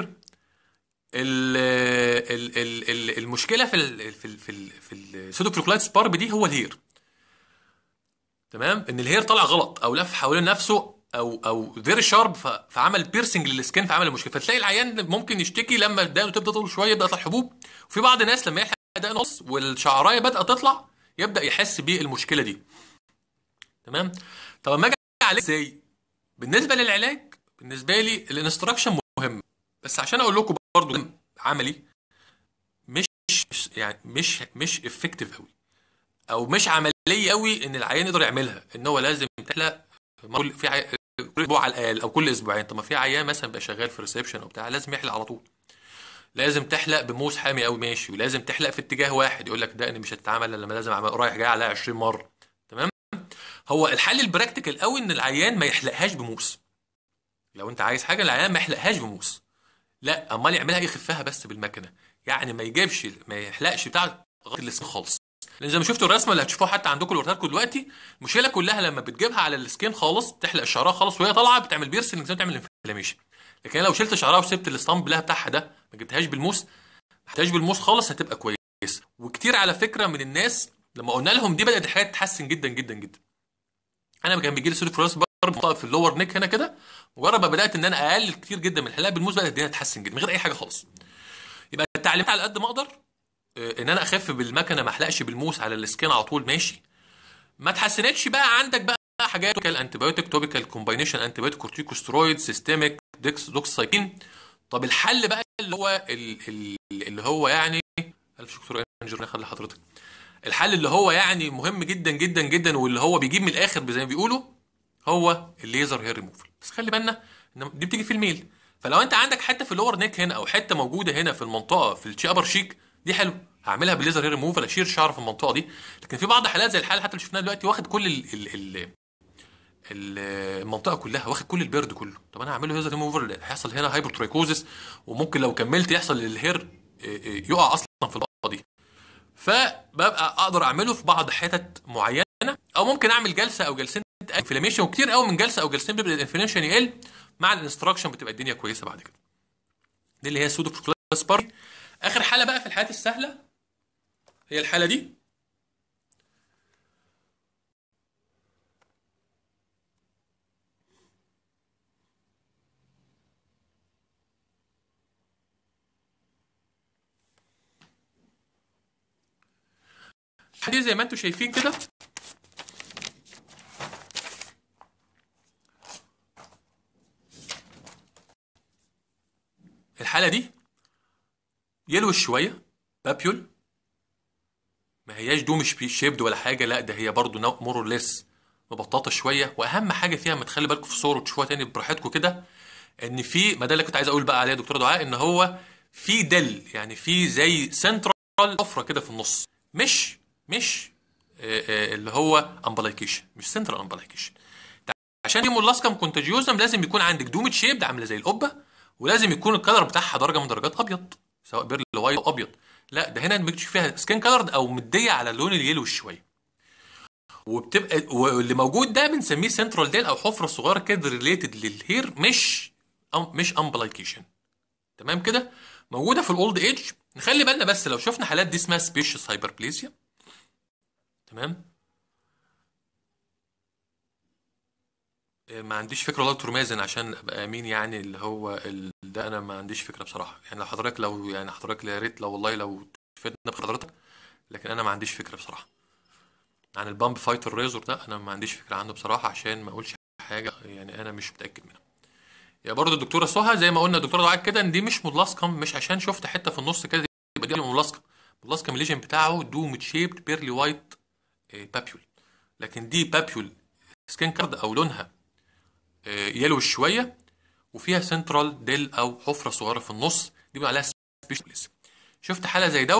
الـ الـ الـ المشكله في الـ في الـ في, ال في السودوكلوكلايتس دي هو الهير تمام ان الهير طالع غلط او لف حوالين نفسه او او فيري شارب فعمل بيرسنج للسكين فعمل المشكله فتلاقي العيان ممكن يشتكي لما دقنه تبدا تطول شويه يبدا يطلع حبوب وفي بعض الناس لما يلحق دقن نص والشعرايه بدات تطلع يبدا يحس بالمشكله دي تمام طب ما اجي عليه ازاي بالنسبه للعلاج بالنسبه لي الانستراكشن مهم بس عشان اقول لكم برضو عملي مش يعني مش مش افكتيف قوي او مش عملي ليه قوي ان العيان يقدر يعملها ان هو لازم تحلق كل في عي... كل اسبوع على الاقل او كل اسبوعين طب ما في عيان مثلا بيبقى شغال في ريسبشن وبتاع لازم يحلق على طول لازم تحلق بموس حامي قوي ماشي ولازم تحلق في اتجاه واحد يقول لك ده ان مش هتتعمل لما لازم اعمل رايح جاي عليها 20 مره تمام هو الحل البراكتيكال قوي ان العيان ما يحلقهاش بموس لو انت عايز حاجه العيان ما يحلقهاش بموس لا امال يعملها إيه؟ يخفها بس بالمكنه يعني ما يجيبش ما يحلقش بتاع غلط خالص لان زي ما شفتوا الرسمه اللي هتشوفوها حتى عندكم لورتاتكم دلوقتي المشكله كلها لما بتجيبها على السكين خالص تحلق شعرها خالص وهي طالعه بتعمل بيرسنج زي ما بتعمل انفلاميشن لكن لو شلت شعرها وسبت الاستامب لها بتاعها ده ما جبتهاش بالموس ما جبتهاش بالموس خالص هتبقى كويس وكتير على فكره من الناس لما قلنا لهم دي بدات الحاجات تتحسن جدا جدا جدا انا كان بيجي لي سوري فراس برضه في اللور نيك هنا كده مجرد ما بدات ان انا اقلل كتير جدا من الحلاقه بالموس بدات الدنيا تتحسن جدا من غير اي حاجه خالص يبقى التعليمات على قد ما اقدر آه، ان انا اخف بالمكنه ما احلقش بالموس على السكين على طول ماشي ما تحسنتش بقى عندك بقى حاجات انتبيوتيك توبيكال كومباينيشن انتيبيوتيك كورتيكوسترويد سيستميك ديكس دوكسايكلين طب الحل بقى اللي هو اللي هو يعني الف شكر انجر خلي حضرتك الحل اللي هو يعني مهم جدا جدا جدا واللي هو بيجيب من الاخر زي ما بيقولوا هو الليزر هير ريموفل بس خلي بالنا ان دي بتيجي في الميل فلو انت عندك حته في اللور نيك هنا او حته موجوده هنا في المنطقه في الشي ابر شيك دي حلو هعملها بالليزر هير ريموفر اشير شعر في المنطقه دي لكن في بعض حالات زي الحاله حتى اللي شفناها دلوقتي واخد كل ال ال ال المنطقه كلها واخد كل البيرد كله طب انا هعمله ليزر ريموفر هيحصل هنا هايبرترايكوزس وممكن لو كملت يحصل الهير آه، آه، يقع اصلا في اللقطه دي فببقى اقدر اعمله في بعض حتت معينه او ممكن اعمل جلسه او جلسين انفلاميشن وكتير قوي من جلسه او جلسين بيبدا الانفلاميشن يقل مع الانستراكشن بتبقى الدنيا كويسه بعد كده دي اللي هي سودو بروكلاس بارتي اخر حاله بقى في الحالات السهله هي الحاله دي دي زي ما انتم شايفين كده الحاله دي يلوش شويه بابيول ما هياش دوم شيبد ولا حاجه لا ده هي برضو ليس مبططه شويه واهم حاجه فيها ما تخلي بالكم في الصور وتشوفوها تاني براحتكم كده ان في ما ده اللي كنت عايز اقول بقى عليه يا دكتور دعاء ان هو في دل يعني في زي سنترال حفره كده في النص مش مش آه، آه، اللي هو امبلايكيشن مش سنترال امبلايكيشن عشان يمو اللاسكم كونتاجيوزم لازم يكون عندك دوم شيبد عامله زي القبه ولازم يكون الكلر بتاعها درجه من درجات ابيض سواء بيرل وايت او ابيض لا ده هنا المكتش فيها سكين كلرد او مديه على اللون اليلو شويه وبتبقى واللي موجود ده بنسميه سنترال ديل او حفره صغيره كده ريليتد للهير مش أم مش امبلايكيشن تمام كده موجوده في الاولد ايج نخلي بالنا بس لو شفنا حالات دي اسمها سبيشس هايبربليزيا تمام ما عنديش فكره والله دكتور مازن عشان ابقى امين يعني اللي هو ال... ده انا ما عنديش فكره بصراحه يعني لو حضرتك لو يعني حضرتك يا ريت لو والله لو تفيدنا بحضرتك لكن انا ما عنديش فكره بصراحه عن البامب فايتر ريزور ده انا ما عنديش فكره عنه بصراحه عشان ما اقولش حاجه يعني انا مش متاكد منها يا برضه الدكتوره سهى زي ما قلنا الدكتوره دعاء كده ان دي مش ملاصقه مش عشان شفت حته في النص كده يبقى دي ملاصقه ملاصقه الليجن بتاعه دوم شيبت بيرلي وايت آه، بابيول لكن دي بابيول سكين كارد او لونها يلو آه، شويه وفيها سنترال ديل او حفره صغيره في النص دي بيبقى عليها سبيشاليس شفت حاله زي دون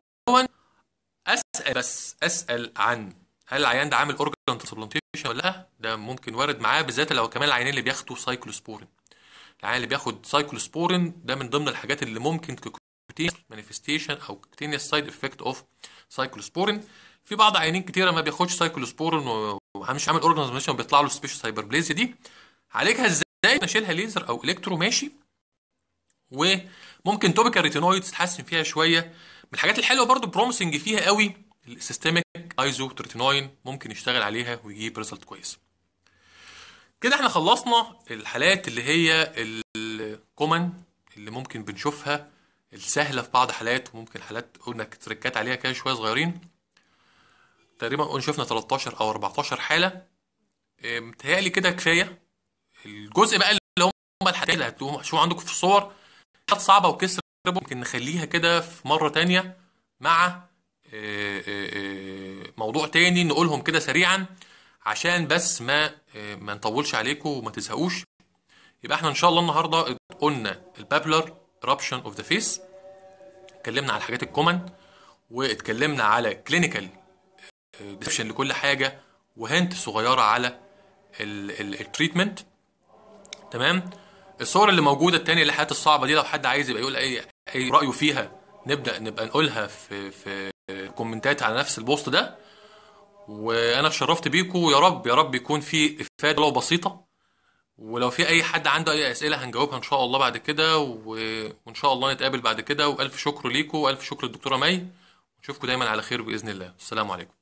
اسال بس اسال عن هل العيان ده عامل اورجان ترانسبلانتيشن ولا لا ده ممكن وارد معاه بالذات لو كمان العيانين اللي بياخدوا سايكلوسبورين العيان اللي بياخد سايكلوسبورين ده من ضمن الحاجات اللي ممكن كوتينيس مانيفستيشن او كوتينيس سايد افكت اوف سايكلوسبورين في بعض عيانين كتيره ما بياخدش سايكلوسبورين ومش عامل اورجان ترانسبلانتيشن بيطلع له سبيشال هايبربليزيا دي عالجها ازاي نشيلها ليزر او الكترو ماشي وممكن توبيكال ريتينويدز تحسن فيها شويه من الحاجات الحلوه برضو بروميسنج فيها قوي السيستميك ايزو 39 ممكن يشتغل عليها ويجيب ريزلت كويس كده احنا خلصنا الحالات اللي هي الكومن اللي ممكن بنشوفها السهله في بعض حالات وممكن حالات قلنا تريكات عليها كده شويه صغيرين تقريبا شفنا 13 او 14 حاله آه، متهيألي كده كفايه الجزء بقى اللي هم الحاجات اللي هتبقوا شو عندكم في الصور حاجات صعبه وكسر ممكن نخليها كده في مره تانية مع آه، آه، آه، موضوع تاني نقولهم كده سريعا عشان بس ما ما نطولش عليكم وما تزهقوش يبقى احنا ان شاء الله النهارده قلنا البابلر رابشن اوف ذا فيس اتكلمنا على الحاجات الكومن واتكلمنا على كلينيكال ديسكشن لكل حاجه وهنت صغيره على التريتمنت تمام الصور اللي موجوده الثانيه اللي حياتي الصعبه دي لو حد عايز يبقى يقول اي اي رايه فيها نبدا نبقى نقولها في في كومنتات على نفس البوست ده وانا اتشرفت بيكم يا رب يا رب يكون في افاده لو بسيطه ولو في اي حد عنده اي اسئله هنجاوبها ان شاء الله بعد كده و... وان شاء الله نتقابل بعد كده والف شكر ليكم والف شكر للدكتوره مي نشوفكم دايما على خير باذن الله السلام عليكم